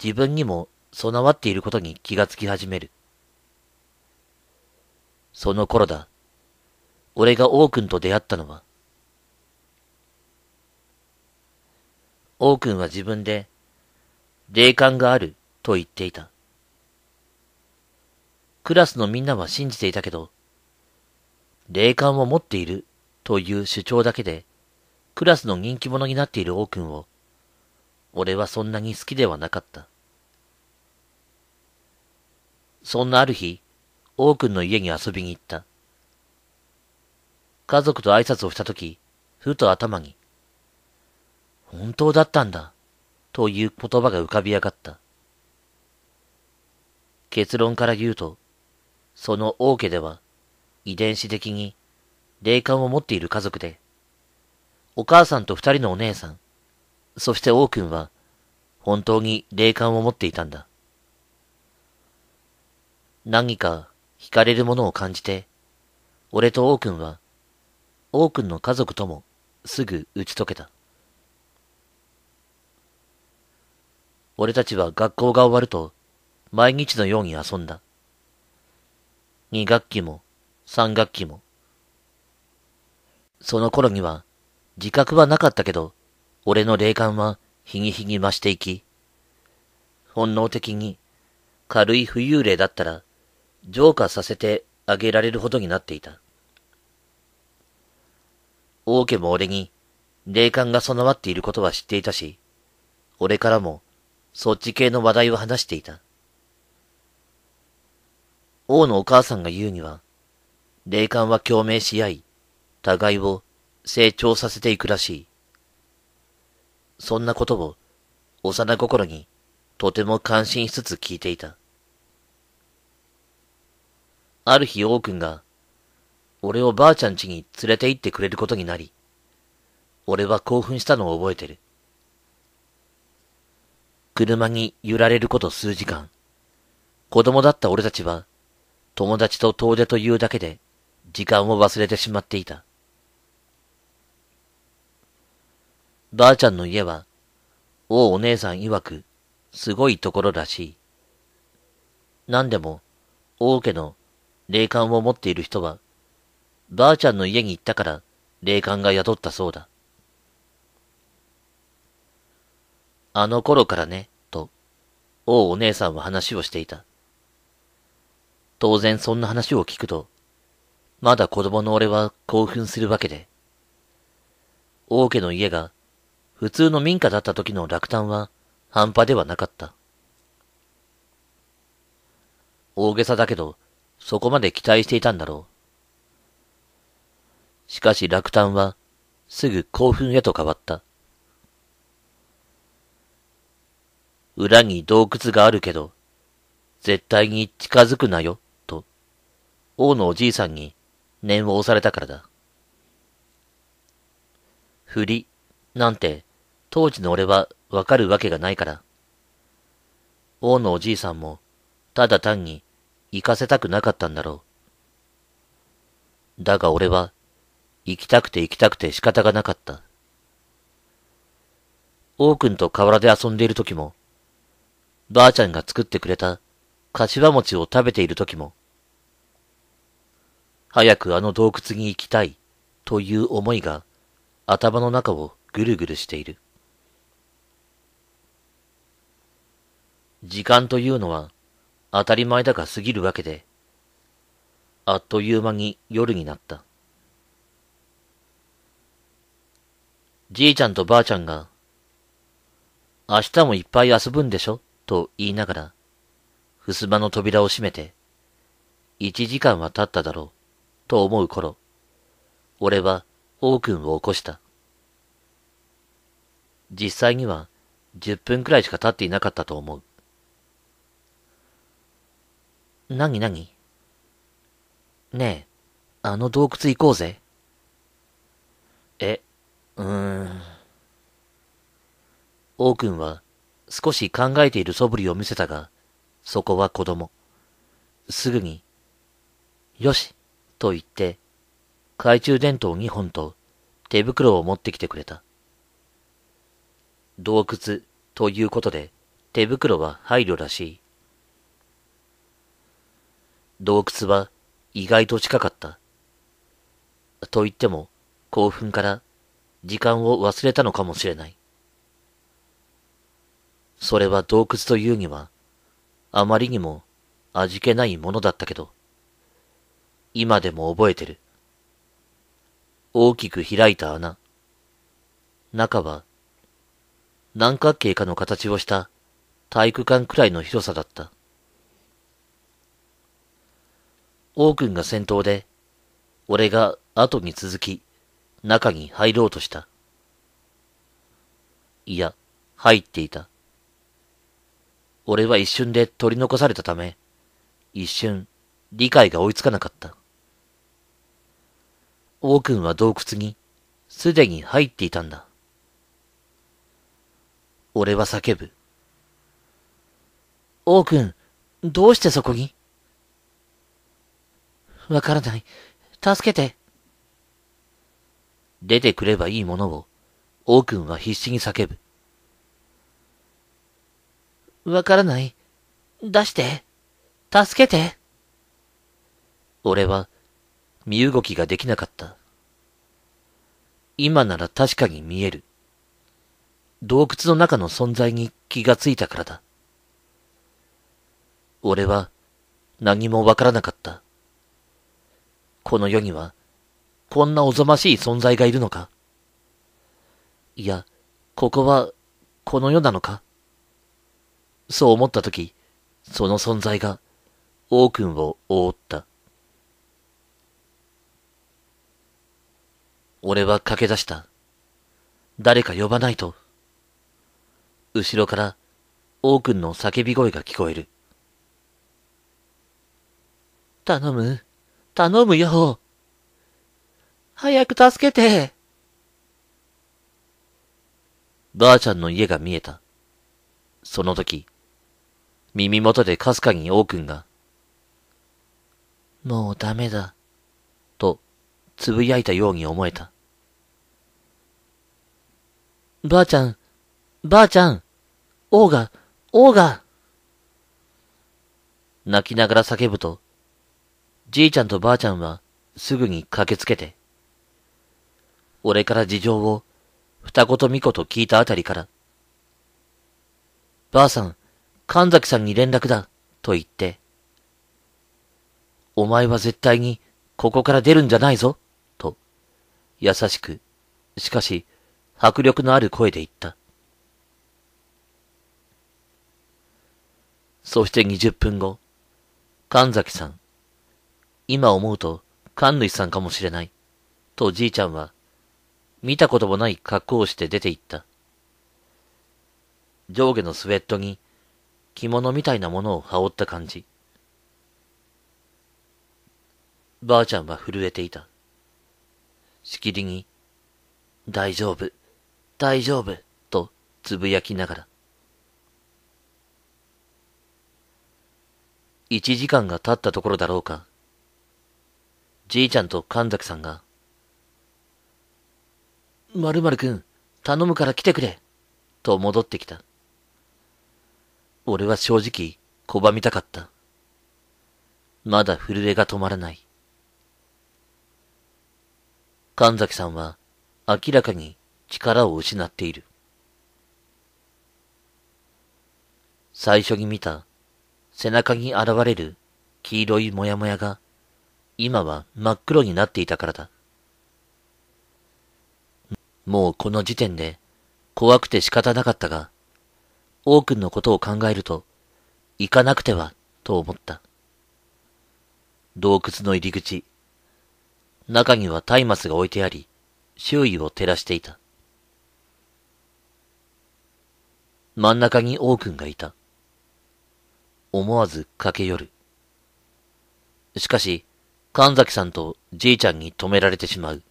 A: 自分にも備わっていることに気がつき始める。その頃だ。俺が王くんと出会ったのは、王くんは自分で霊感があると言っていた。クラスのみんなは信じていたけど、霊感を持っているという主張だけで、クラスの人気者になっている王くんを、俺はそんなに好きではなかった。そんなある日、王くんの家に遊びに行った。家族と挨拶をしたとき、ふと頭に、本当だったんだ、という言葉が浮かび上がった。結論から言うと、その王家では遺伝子的に霊感を持っている家族で、お母さんと二人のお姉さん、そして王くんは本当に霊感を持っていたんだ。何か惹かれるものを感じて、俺と王くんは王くんの家族ともすぐ打ち解けた。俺たちは学校が終わると、毎日のように遊んだ。二学期も、三学期も。その頃には、自覚はなかったけど、俺の霊感は日に日に増していき、本能的に軽い浮遊霊だったら浄化させてあげられるほどになっていた。王家も俺に霊感が備わっていることは知っていたし、俺からもそっち系の話題を話していた。王のお母さんが言うには、霊感は共鳴し合い、互いを成長させていくらしい。そんなことを、幼心にとても感心しつつ聞いていた。ある日王くんが、俺をばあちゃん家に連れて行ってくれることになり、俺は興奮したのを覚えてる。車に揺られること数時間。子供だった俺たちは、友達と遠出というだけで、時間を忘れてしまっていた。ばあちゃんの家は、おお姉さん曰く、すごいところらしい。何でも、王家の霊感を持っている人は、ばあちゃんの家に行ったから霊感が宿ったそうだ。あの頃からね、と、おお姉さんは話をしていた。当然そんな話を聞くと、まだ子供の俺は興奮するわけで。王家の家が普通の民家だった時の落胆は半端ではなかった。大げさだけど、そこまで期待していたんだろう。しかし落胆はすぐ興奮へと変わった。裏に洞窟があるけど、絶対に近づくなよ、と、王のおじいさんに念を押されたからだ。振り、なんて、当時の俺はわかるわけがないから。王のおじいさんも、ただ単に、行かせたくなかったんだろう。だが俺は、行きたくて行きたくて仕方がなかった。王くんと河原で遊んでいる時も、ばあちゃんが作ってくれた柏餅を食べている時も、早くあの洞窟に行きたいという思いが頭の中をぐるぐるしている。時間というのは当たり前だが過ぎるわけで、あっという間に夜になった。じいちゃんとばあちゃんが、明日もいっぱい遊ぶんでしょと言いながら、襖の扉を閉めて、一時間は経っただろう、と思う頃、俺は王君を起こした。実際には十分くらいしか経っていなかったと思う。なになにねえ、あの洞窟行こうぜ。え、うーん。王君は少し考えている素振りを見せたが、そこは子供。すぐに、よし、と言って、懐中電灯2本と手袋を持ってきてくれた。洞窟ということで手袋は配慮らしい。洞窟は意外と近かった。と言っても興奮から時間を忘れたのかもしれない。それは洞窟というには、あまりにも味気ないものだったけど、今でも覚えてる。大きく開いた穴。中は、何角形かの形をした体育館くらいの広さだった。王くんが先頭で、俺が後に続き、中に入ろうとした。いや、入っていた。俺は一瞬で取り残されたため、一瞬、理解が追いつかなかった。王君は洞窟に、すでに入っていたんだ。俺は叫ぶ。王君、どうしてそこにわからない。助けて。出てくればいいものを、王君は必死に叫ぶ。わからない。出して。助けて。俺は、身動きができなかった。今なら確かに見える。洞窟の中の存在に気がついたからだ。俺は何もわからなかった。この世にはこんなおぞましい存在がいるのかいや、ここはこの世なのかそう思った時、その存在が、王君を覆った。俺は駆け出した。誰か呼ばないと。後ろから、王君の叫び声が聞こえる。頼む、頼むよ。早く助けて。ばあちゃんの家が見えた。その時、耳元でかすかに王くんが、もうダメだ、と、つぶやいたように思えた。ばあちゃん、ばあちゃん、王が、王が泣きながら叫ぶと、じいちゃんとばあちゃんはすぐに駆けつけて、俺から事情を二言三言聞いたあたりから、ばあさん、神崎さんに連絡だ、と言って、お前は絶対にここから出るんじゃないぞ、と、優しく、しかし、迫力のある声で言った。そして20分後、神崎さん、今思うと、神主さんかもしれない、とじいちゃんは、見たこともない格好をして出て行った。上下のスウェットに、着物みたいなものを羽織った感じ。ばあちゃんは震えていた。しきりに、大丈夫、大丈夫、とつぶやきながら。一時間が経ったところだろうか。じいちゃんと神崎さんが、まるまるくん、頼むから来てくれ、と戻ってきた。俺は正直、拒みたかった。まだ震えが止まらない。神崎さんは明らかに力を失っている。最初に見た背中に現れる黄色いもやもやが今は真っ黒になっていたからだ。もうこの時点で怖くて仕方なかったが、王くんのことを考えると、行かなくては、と思った。洞窟の入り口。中には松明が置いてあり、周囲を照らしていた。真ん中に王くんがいた。思わず駆け寄る。しかし、神崎さんとじいちゃんに止められてしまう。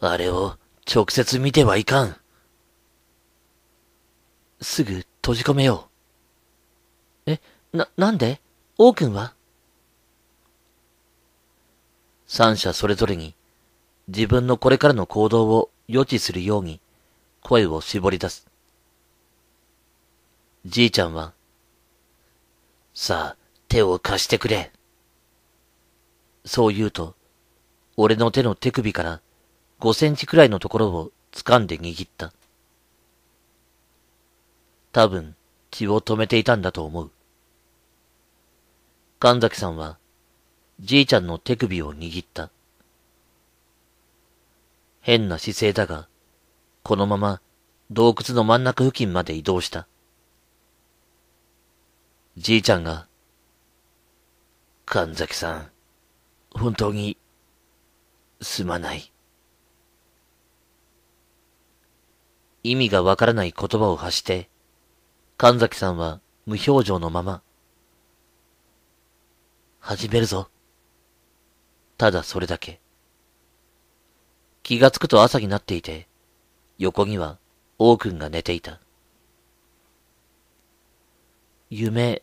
A: あれを、直接見てはいかん。すぐ閉じ込めよう。え、な、なんで王君は三者それぞれに自分のこれからの行動を予知するように声を絞り出す。じいちゃんは、さあ、手を貸してくれ。そう言うと、俺の手の手首から5センチくらいのところを掴んで握った。多分、血を止めていたんだと思う。神崎さんは、じいちゃんの手首を握った。変な姿勢だが、このまま洞窟の真ん中付近まで移動した。じいちゃんが、神崎さん、本当に、すまない。意味がわからない言葉を発して、神崎さんは無表情のまま、始めるぞ。ただそれだけ。気がつくと朝になっていて、横には王くんが寝ていた。夢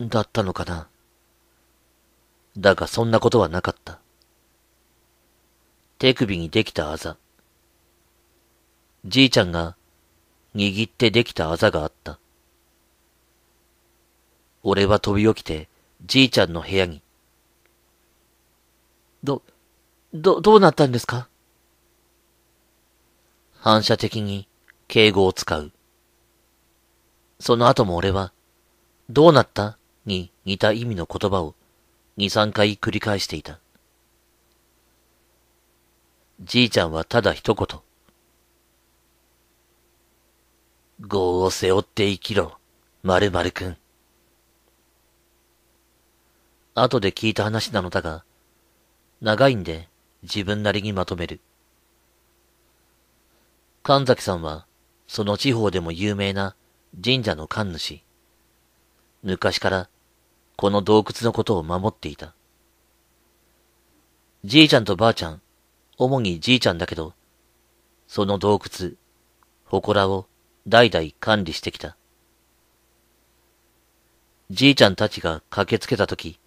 A: だったのかな。だがそんなことはなかった。手首にできたあざ。じいちゃんが握ってできたあざがあった。俺は飛び起きて、じいちゃんの部屋に。ど、ど、どうなったんですか反射的に敬語を使う。その後も俺は、どうなったに似た意味の言葉を二三回繰り返していた。じいちゃんはただ一言。業を背負って生きろ、〇〇くん。後で聞いた話なのだが、長いんで自分なりにまとめる。神崎さんは、その地方でも有名な神社の神主。昔からこの洞窟のことを守っていた。じいちゃんとばあちゃん、主にじいちゃんだけど、その洞窟、祠を代々管理してきた。じいちゃんたちが駆けつけたとき、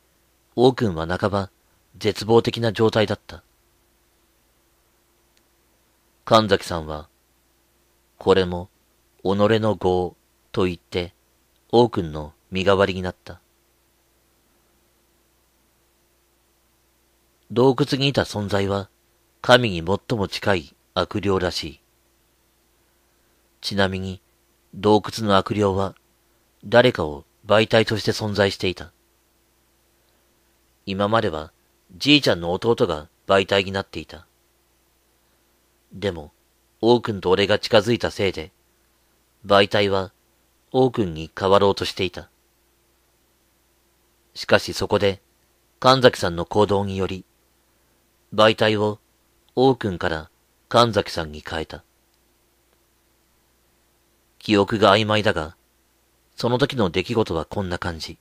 A: 王君は半ば絶望的な状態だった。神崎さんは、これも己の業と言って、王君の身代わりになった。洞窟にいた存在は神に最も近い悪霊らしい。ちなみに、洞窟の悪霊は、誰かを媒体として存在していた。今までは、じいちゃんの弟が媒体になっていた。でも、王君と俺が近づいたせいで、媒体は王君に変わろうとしていた。しかしそこで、神崎さんの行動により、媒体を王君から神崎さんに変えた。記憶が曖昧だが、その時の出来事はこんな感じ。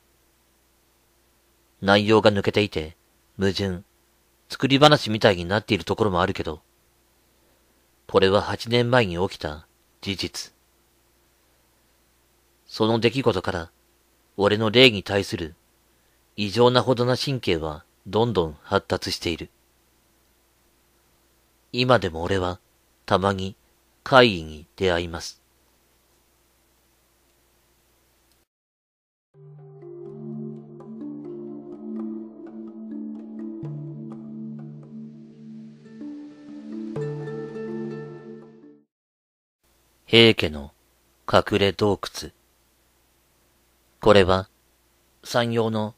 A: 内容が抜けていて、矛盾、作り話みたいになっているところもあるけど、これは8年前に起きた事実。その出来事から、俺の霊に対する異常なほどな神経はどんどん発達している。今でも俺はたまに怪異に出会います。平家の隠れ洞窟。これは、山陽の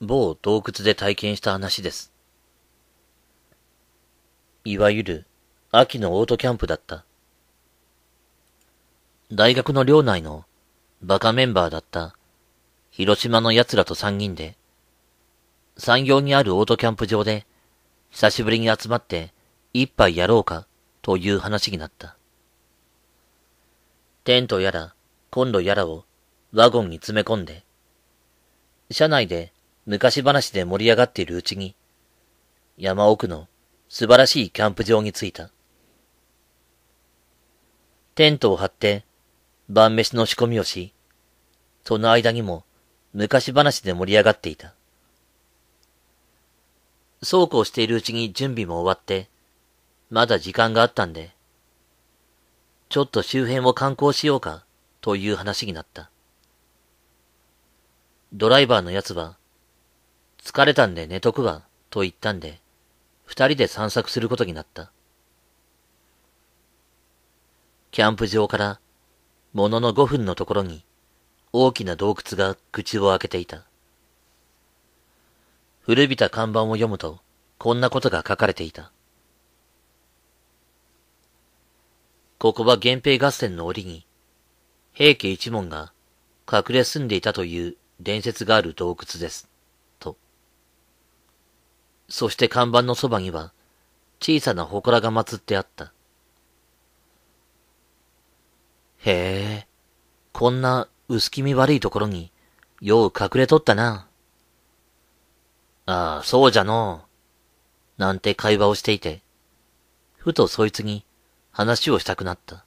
A: 某洞窟で体験した話です。いわゆる秋のオートキャンプだった。大学の寮内のバカメンバーだった広島の奴らと三人で、山陽にあるオートキャンプ場で久しぶりに集まって一杯やろうかという話になった。テントやら、コンロやらをワゴンに詰め込んで、車内で昔話で盛り上がっているうちに、山奥の素晴らしいキャンプ場に着いた。テントを張って晩飯の仕込みをし、その間にも昔話で盛り上がっていた。そうこうしているうちに準備も終わって、まだ時間があったんで、ちょっと周辺を観光しようか、という話になった。ドライバーの奴は、疲れたんで寝とくわ、と言ったんで、二人で散策することになった。キャンプ場から、ものの五分のところに、大きな洞窟が口を開けていた。古びた看板を読むと、こんなことが書かれていた。ここは源平合戦の折に、平家一門が隠れ住んでいたという伝説がある洞窟です。と。そして看板のそばには小さな祠が祀ってあった。へえ、こんな薄気味悪いところによう隠れとったな。ああ、そうじゃのう。なんて会話をしていて、ふとそいつに話をしたくなった。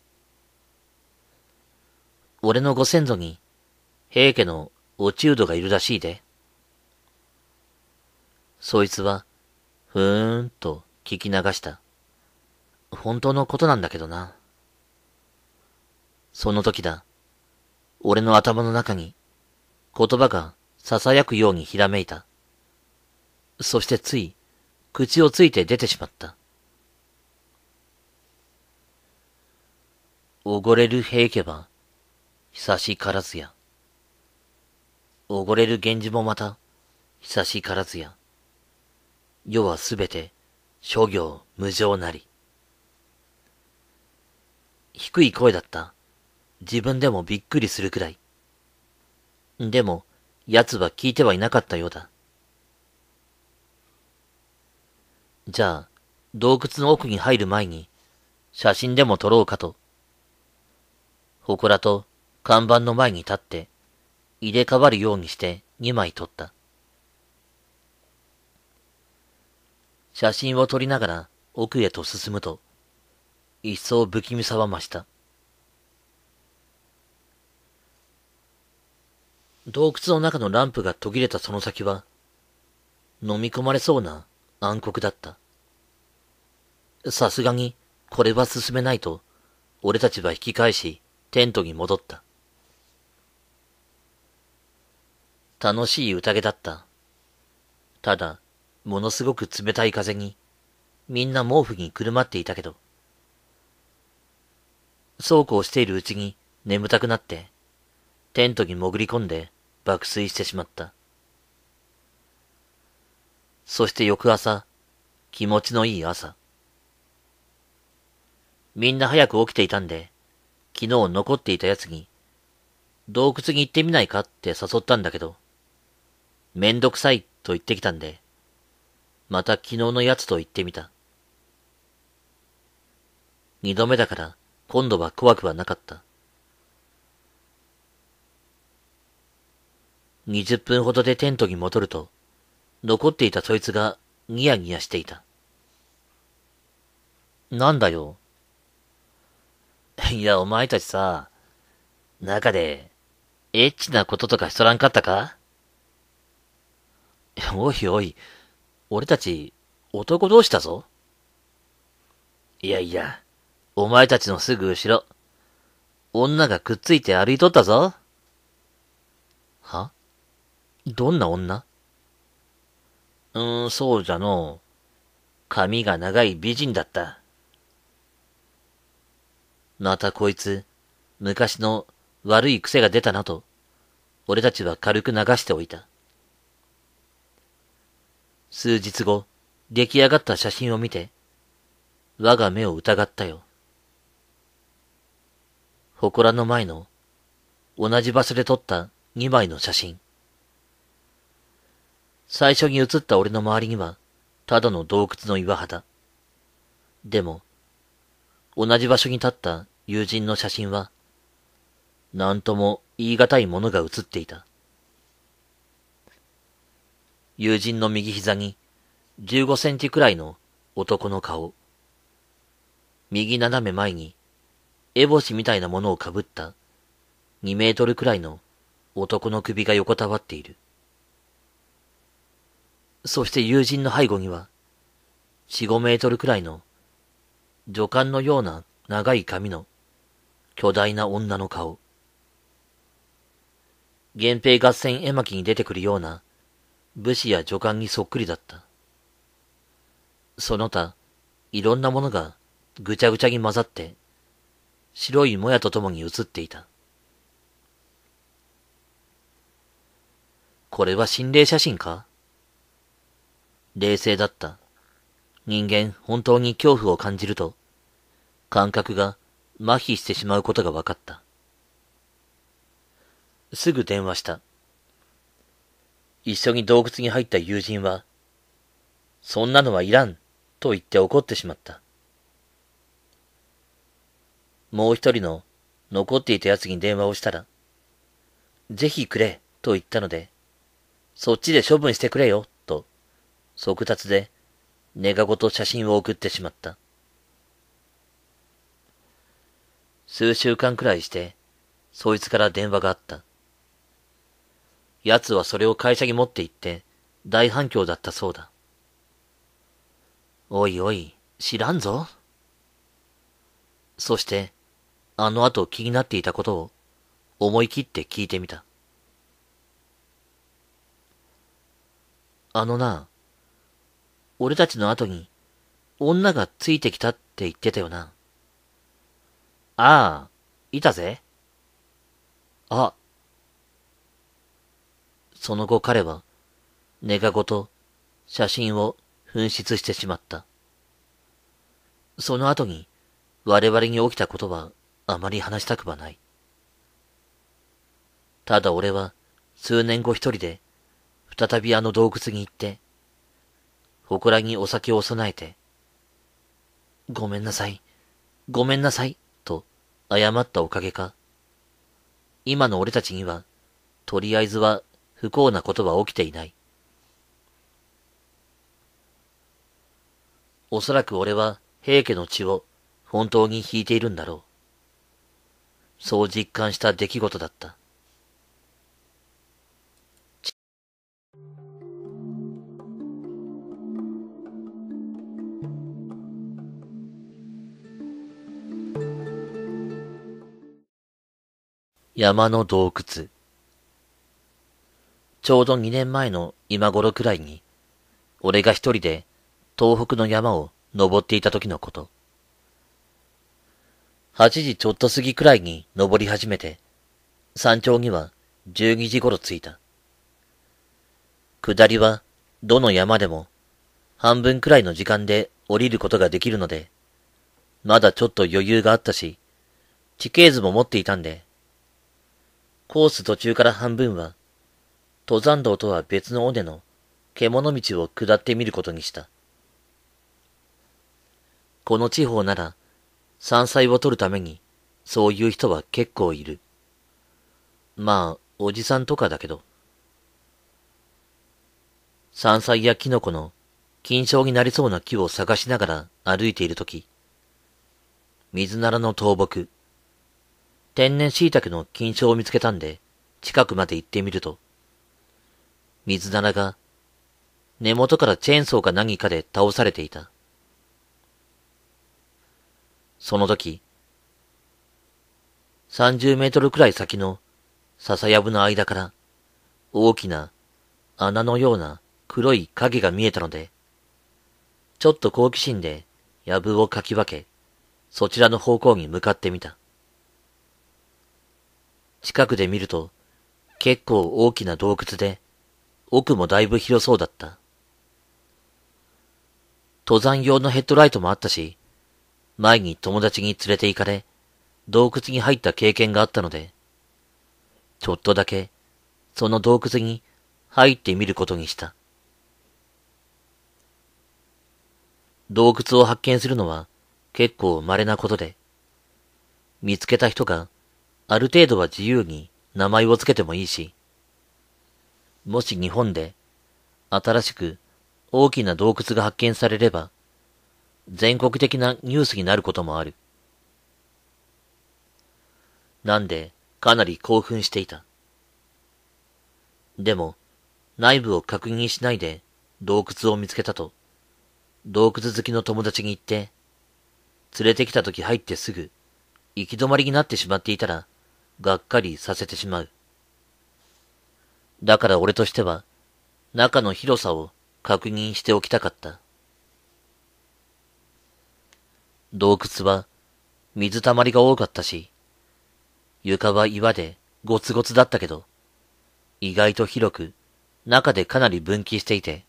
A: 俺のご先祖に、平家の落ち人がいるらしいで。そいつは、ふーんと聞き流した。本当のことなんだけどな。その時だ。俺の頭の中に、言葉が囁くようにひらめいた。そしてつい、口をついて出てしまった。おごれる平家は、久しからずや。おごれる源氏もまた、久しからずや。世はすべて、諸行無常なり。低い声だった。自分でもびっくりするくらい。でも、奴は聞いてはいなかったようだ。じゃあ、洞窟の奥に入る前に、写真でも撮ろうかと、祠と看板の前に立って、入れ替わるようにして2枚撮った。写真を撮りながら奥へと進むと、一層不気味さは増した。洞窟の中のランプが途切れたその先は、飲み込まれそうな暗黒だった。さすがに、これは進めないと、俺たちは引き返し、テントに戻った。楽しい宴だった。ただ、ものすごく冷たい風に、みんな毛布にくるまっていたけど。そうこうしているうちに眠たくなって、テントに潜り込んで爆睡してしまった。そして翌朝、気持ちのいい朝。みんな早く起きていたんで、昨日残っていた奴に、洞窟に行ってみないかって誘ったんだけど、めんどくさいと言ってきたんで、また昨日の奴と行ってみた。二度目だから今度は怖くはなかった。二十分ほどでテントに戻ると、残っていたそいつがニヤニヤしていた。なんだよ。いや、お前たちさ、中で、エッチなこととかしとらんかったか おいおい、俺たち、男同士だぞ。いやいや、お前たちのすぐ後ろ、女がくっついて歩いとったぞ。はどんな女うーん、そうじゃの。髪が長い美人だった。またこいつ、昔の悪い癖が出たなと、俺たちは軽く流しておいた。数日後、出来上がった写真を見て、我が目を疑ったよ。祠の前の、同じ場所で撮った2枚の写真。最初に写った俺の周りには、ただの洞窟の岩肌。でも、同じ場所に立った友人の写真は、何とも言い難いものが写っていた。友人の右膝に15センチくらいの男の顔。右斜め前に、烏帽子みたいなものをかぶった2メートルくらいの男の首が横たわっている。そして友人の背後には、4、5メートルくらいの、女官のような長い髪の巨大な女の顔。源平合戦絵巻に出てくるような、武士や女官にそっくりだった。その他、いろんなものがぐちゃぐちゃに混ざって、白いもやとともに映っていた。これは心霊写真か冷静だった。人間本当に恐怖を感じると、感覚が麻痺してしまうことが分かった。すぐ電話した。一緒に洞窟に入った友人は、そんなのはいらん、と言って怒ってしまった。もう一人の残っていた奴に電話をしたら、ぜひくれ、と言ったので、そっちで処分してくれよ、と、即達で、寝顔と写真を送ってしまった。数週間くらいして、そいつから電話があった。奴はそれを会社に持って行って、大反響だったそうだ。おいおい、知らんぞ。そして、あの後気になっていたことを思い切って聞いてみた。あのな、俺たちの後に女がついてきたって言ってたよな。ああ、いたぜ。あ。その後彼は、寝顔ごと写真を紛失してしまった。その後に我々に起きたことはあまり話したくはない。ただ俺は数年後一人で再びあの洞窟に行って、祠にお酒を供えて、ごめんなさい、ごめんなさい、謝ったおかげか。今の俺たちには、とりあえずは不幸なことは起きていない。おそらく俺は平家の血を本当に引いているんだろう。そう実感した出来事だった。山の洞窟。ちょうど2年前の今頃くらいに、俺が一人で東北の山を登っていた時のこと。8時ちょっと過ぎくらいに登り始めて、山頂には12時頃着いた。下りはどの山でも半分くらいの時間で降りることができるので、まだちょっと余裕があったし、地形図も持っていたんで、コース途中から半分は、登山道とは別の尾根の獣道を下ってみることにした。この地方なら、山菜を取るために、そういう人は結構いる。まあ、おじさんとかだけど。山菜やキノコの金賞になりそうな木を探しながら歩いているとき、水ならの倒木、天然椎茸の菌床を見つけたんで、近くまで行ってみると、水棚が根元からチェーンソーか何かで倒されていた。その時、30メートルくらい先の笹やぶの間から大きな穴のような黒い影が見えたので、ちょっと好奇心でやぶをかき分け、そちらの方向に向かってみた。近くで見ると、結構大きな洞窟で、奥もだいぶ広そうだった。登山用のヘッドライトもあったし、前に友達に連れて行かれ、洞窟に入った経験があったので、ちょっとだけ、その洞窟に入ってみることにした。洞窟を発見するのは結構稀なことで、見つけた人がある程度は自由に名前を付けてもいいし、もし日本で新しく大きな洞窟が発見されれば、全国的なニュースになることもある。なんで、かなり興奮していた。でも、内部を確認しないで洞窟を見つけたと、洞窟好きの友達に言って、連れてきた時入ってすぐ、行き止まりになってしまっていたら、がっかりさせてしまう。だから俺としては、中の広さを確認しておきたかった。洞窟は水たまりが多かったし、床は岩でゴツゴツだったけど、意外と広く、中でかなり分岐していて、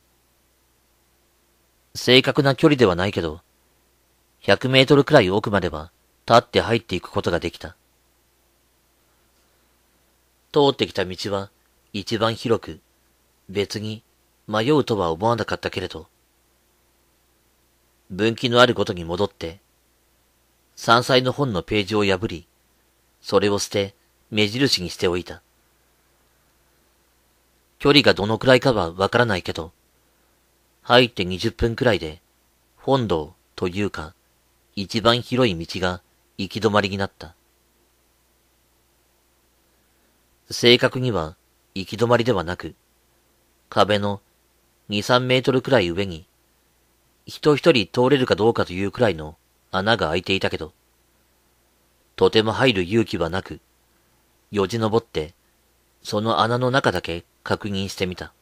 A: 正確な距離ではないけど、100メートルくらい奥までは立って入っていくことができた。通ってきた道は一番広く、別に迷うとは思わなかったけれど、分岐のあることに戻って、山菜の本のページを破り、それを捨て、目印にしておいた。距離がどのくらいかはわからないけど、入って20分くらいで、本堂というか、一番広い道が行き止まりになった。正確には行き止まりではなく、壁の2、3メートルくらい上に、人一人通れるかどうかというくらいの穴が開いていたけど、とても入る勇気はなく、よじ登って、その穴の中だけ確認してみた。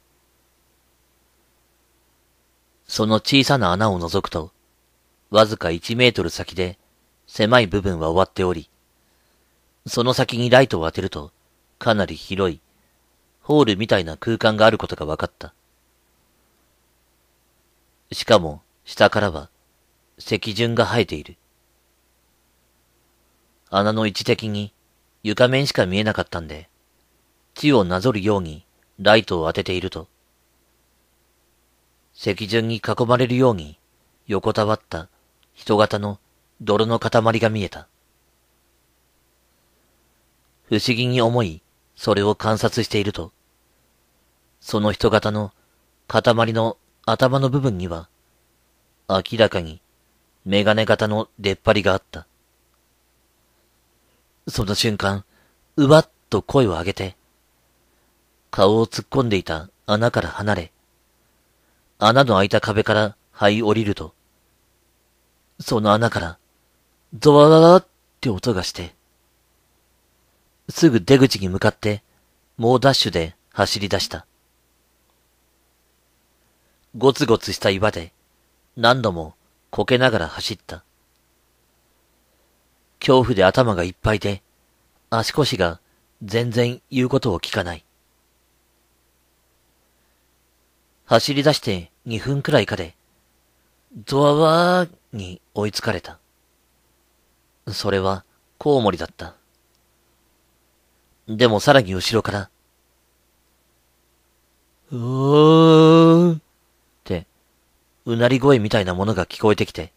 A: その小さな穴を覗くと、わずか1メートル先で狭い部分は終わっており、その先にライトを当てると、かなり広い、ホールみたいな空間があることが分かった。しかも、下からは、石順が生えている。穴の位置的に床面しか見えなかったんで、地をなぞるようにライトを当てていると、石順に囲まれるように横たわった人型の泥の塊が見えた。不思議に思い、それを観察していると、その人型の塊の頭の部分には、明らかにメガネ型の出っ張りがあった。その瞬間、うわっと声を上げて、顔を突っ込んでいた穴から離れ、穴の開いた壁から這い降りると、その穴から、ゾワーって音がして、すぐ出口に向かって、猛ダッシュで走り出した。ゴツゴツした岩で、何度もこけながら走った。恐怖で頭がいっぱいで、足腰が全然言うことを聞かない。走り出して2分くらいかで、ドアワーに追いつかれた。それはコウモリだった。でもさらに後ろから、うーん。って、うなり声みたいなものが聞こえてきて、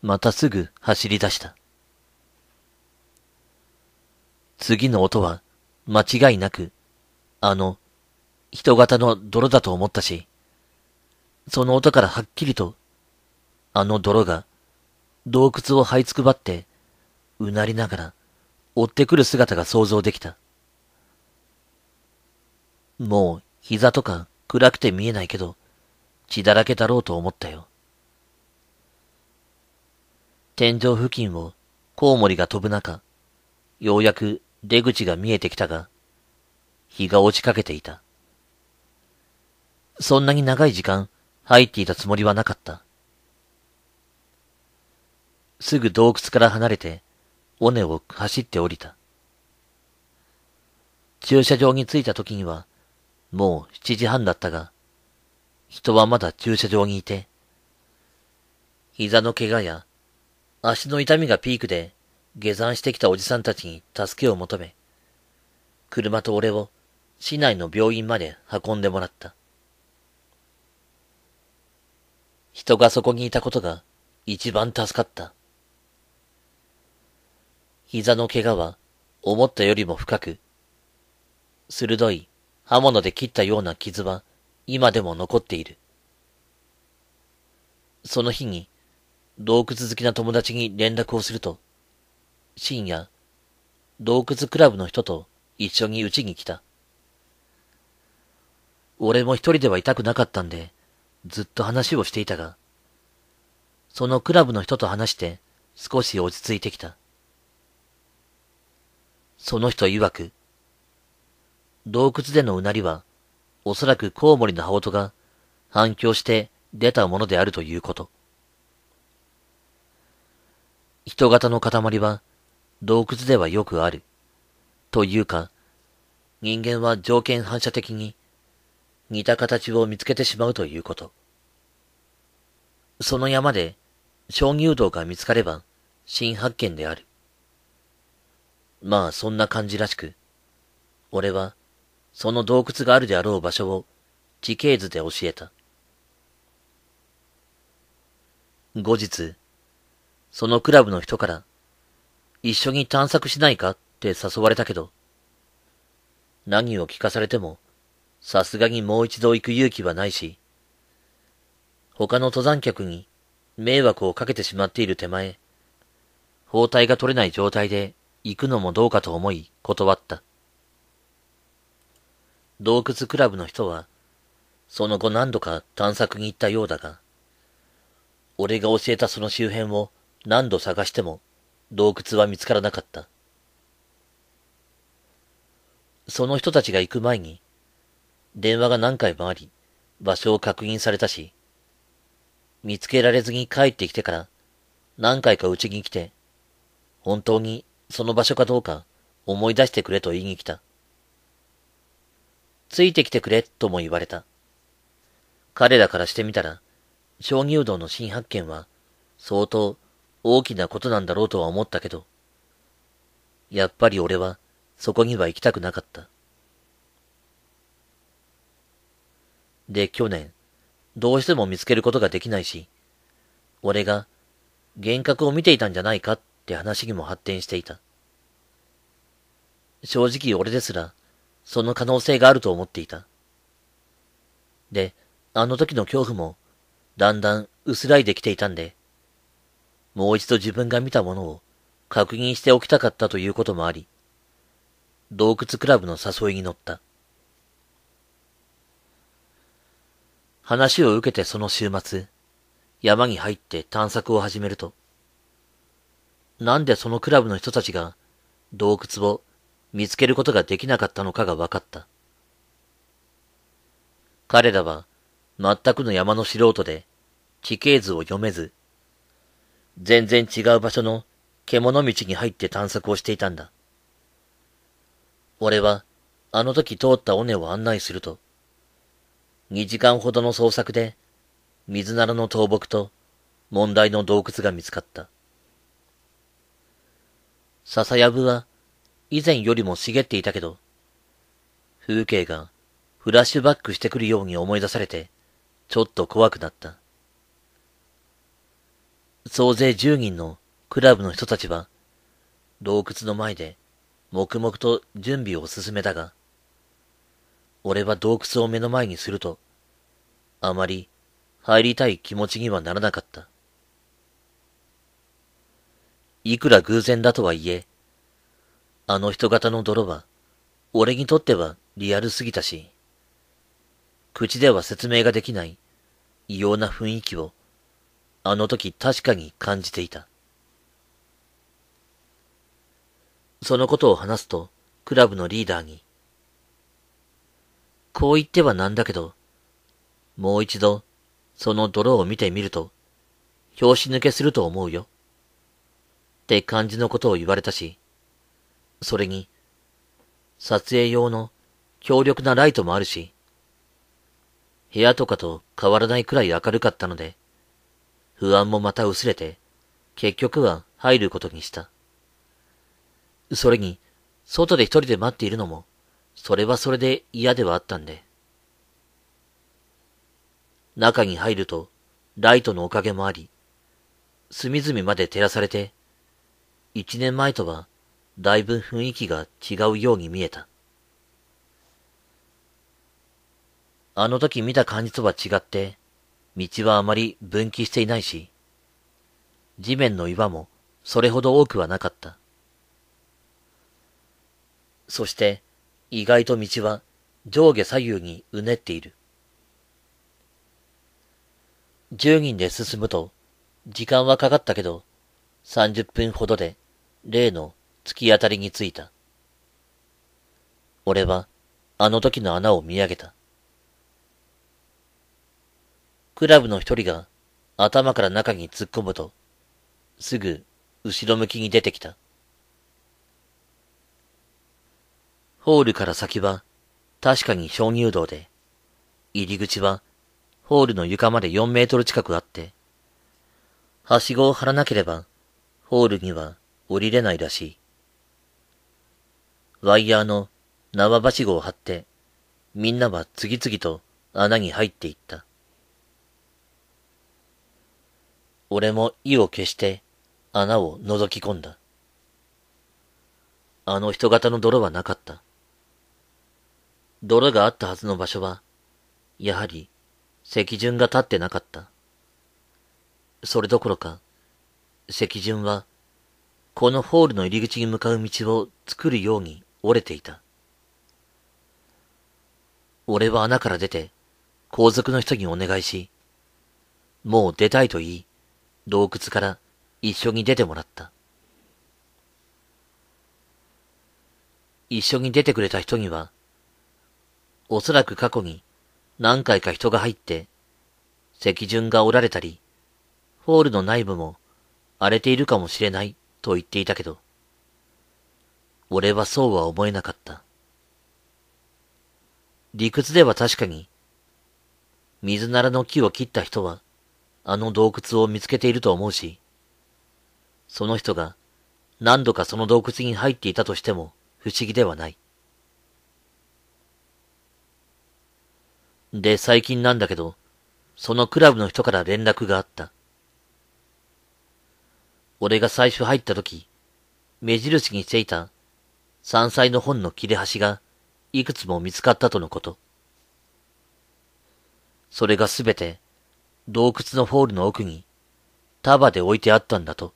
A: またすぐ走り出した。次の音は、間違いなく、あの、人型の泥だと思ったし、その音からはっきりと、あの泥が、洞窟を這いつくばって、うなりながら、追ってくる姿が想像できた。もう膝とか暗くて見えないけど、血だらけだろうと思ったよ。天井付近をコウモリが飛ぶ中、ようやく出口が見えてきたが、日が落ちかけていた。そんなに長い時間入っていたつもりはなかった。すぐ洞窟から離れて尾根を走って降りた。駐車場に着いた時には、もう7時半だったが、人はまだ駐車場にいて、膝の怪我や足の痛みがピークで下山してきたおじさんたちに助けを求め、車と俺を市内の病院まで運んでもらった。人がそこにいたことが一番助かった。膝の怪我は思ったよりも深く、鋭い刃物で切ったような傷は今でも残っている。その日に洞窟好きな友達に連絡をすると、深夜、洞窟クラブの人と一緒に家に来た。俺も一人ではいたくなかったんで、ずっと話をしていたが、そのクラブの人と話して少し落ち着いてきた。その人曰く、洞窟でのうなりは、おそらくコウモリの羽音が反響して出たものであるということ。人型の塊は洞窟ではよくある。というか、人間は条件反射的に似た形を見つけてしまうということ。その山で鍾乳洞が見つかれば新発見である。まあそんな感じらしく、俺は、その洞窟があるであろう場所を地形図で教えた。後日、そのクラブの人から、一緒に探索しないかって誘われたけど、何を聞かされても、さすがにもう一度行く勇気はないし、他の登山客に迷惑をかけてしまっている手前、包帯が取れない状態で行くのもどうかと思い断った。洞窟クラブの人は、その後何度か探索に行ったようだが、俺が教えたその周辺を何度探しても洞窟は見つからなかった。その人たちが行く前に、電話が何回もあり、場所を確認されたし、見つけられずに帰ってきてから、何回かうちに来て、本当にその場所かどうか思い出してくれと言いに来た。ついてきてくれとも言われた。彼らからしてみたら、将棋うどんの新発見は相当大きなことなんだろうとは思ったけど、やっぱり俺はそこには行きたくなかった。で、去年、どうしても見つけることができないし、俺が幻覚を見ていたんじゃないかって話にも発展していた。正直俺ですら、その可能性があると思っていた。で、あの時の恐怖も、だんだん薄らいできていたんで、もう一度自分が見たものを確認しておきたかったということもあり、洞窟クラブの誘いに乗った。話を受けてその週末、山に入って探索を始めると、なんでそのクラブの人たちが洞窟を見つけることができなかったのかが分かった。彼らは全くの山の素人で地形図を読めず、全然違う場所の獣道に入って探索をしていたんだ。俺はあの時通った尾根を案内すると、2時間ほどの捜索で水ならの倒木と問題の洞窟が見つかった。笹やぶは以前よりも茂っていたけど、風景がフラッシュバックしてくるように思い出されて、ちょっと怖くなった。総勢10人のクラブの人たちは、洞窟の前で黙々と準備を進めたが、俺は洞窟を目の前にすると、あまり入りたい気持ちにはならなかった。いくら偶然だとはいえ、あの人型の泥は、俺にとってはリアルすぎたし、口では説明ができない異様な雰囲気を、あの時確かに感じていた。そのことを話すと、クラブのリーダーに、こう言ってはなんだけど、もう一度、その泥を見てみると、拍子抜けすると思うよ。って感じのことを言われたし、それに、撮影用の強力なライトもあるし、部屋とかと変わらないくらい明るかったので、不安もまた薄れて、結局は入ることにした。それに、外で一人で待っているのも、それはそれで嫌ではあったんで。中に入ると、ライトのおかげもあり、隅々まで照らされて、一年前とは、だいぶ雰囲気が違うように見えた。あの時見た感じとは違って、道はあまり分岐していないし、地面の岩もそれほど多くはなかった。そして、意外と道は上下左右にうねっている。十人で進むと、時間はかかったけど、三十分ほどで例の突き当たりについた。俺は、あの時の穴を見上げた。クラブの一人が頭から中に突っ込むと、すぐ後ろ向きに出てきた。ホールから先は確かに鍾乳洞で、入り口はホールの床まで4メートル近くあって、はしごを張らなければ、ホールには降りれないらしい。ワイヤーの縄ばしごを張って、みんなは次々と穴に入っていった。俺も意を決して穴を覗き込んだ。あの人型の泥はなかった。泥があったはずの場所は、やはり石順が立ってなかった。それどころか、石順はこのホールの入り口に向かう道を作るように折れていた。俺は穴から出て、皇族の人にお願いし、もう出たいと言い、洞窟から一緒に出てもらった。一緒に出てくれた人には、おそらく過去に何回か人が入って、石順が折られたり、ホールの内部も荒れているかもしれないと言っていたけど、俺はそうは思えなかった。理屈では確かに、水ならの木を切った人は、あの洞窟を見つけていると思うし、その人が何度かその洞窟に入っていたとしても不思議ではない。で、最近なんだけど、そのクラブの人から連絡があった。俺が最初入った時、目印にしていた山菜の本の切れ端がいくつも見つかったとのこと。それがすべて洞窟のホールの奥に束で置いてあったんだと。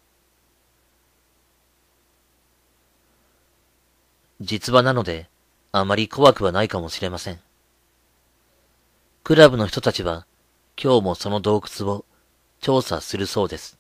A: 実話なのであまり怖くはないかもしれません。クラブの人たちは今日もその洞窟を調査するそうです。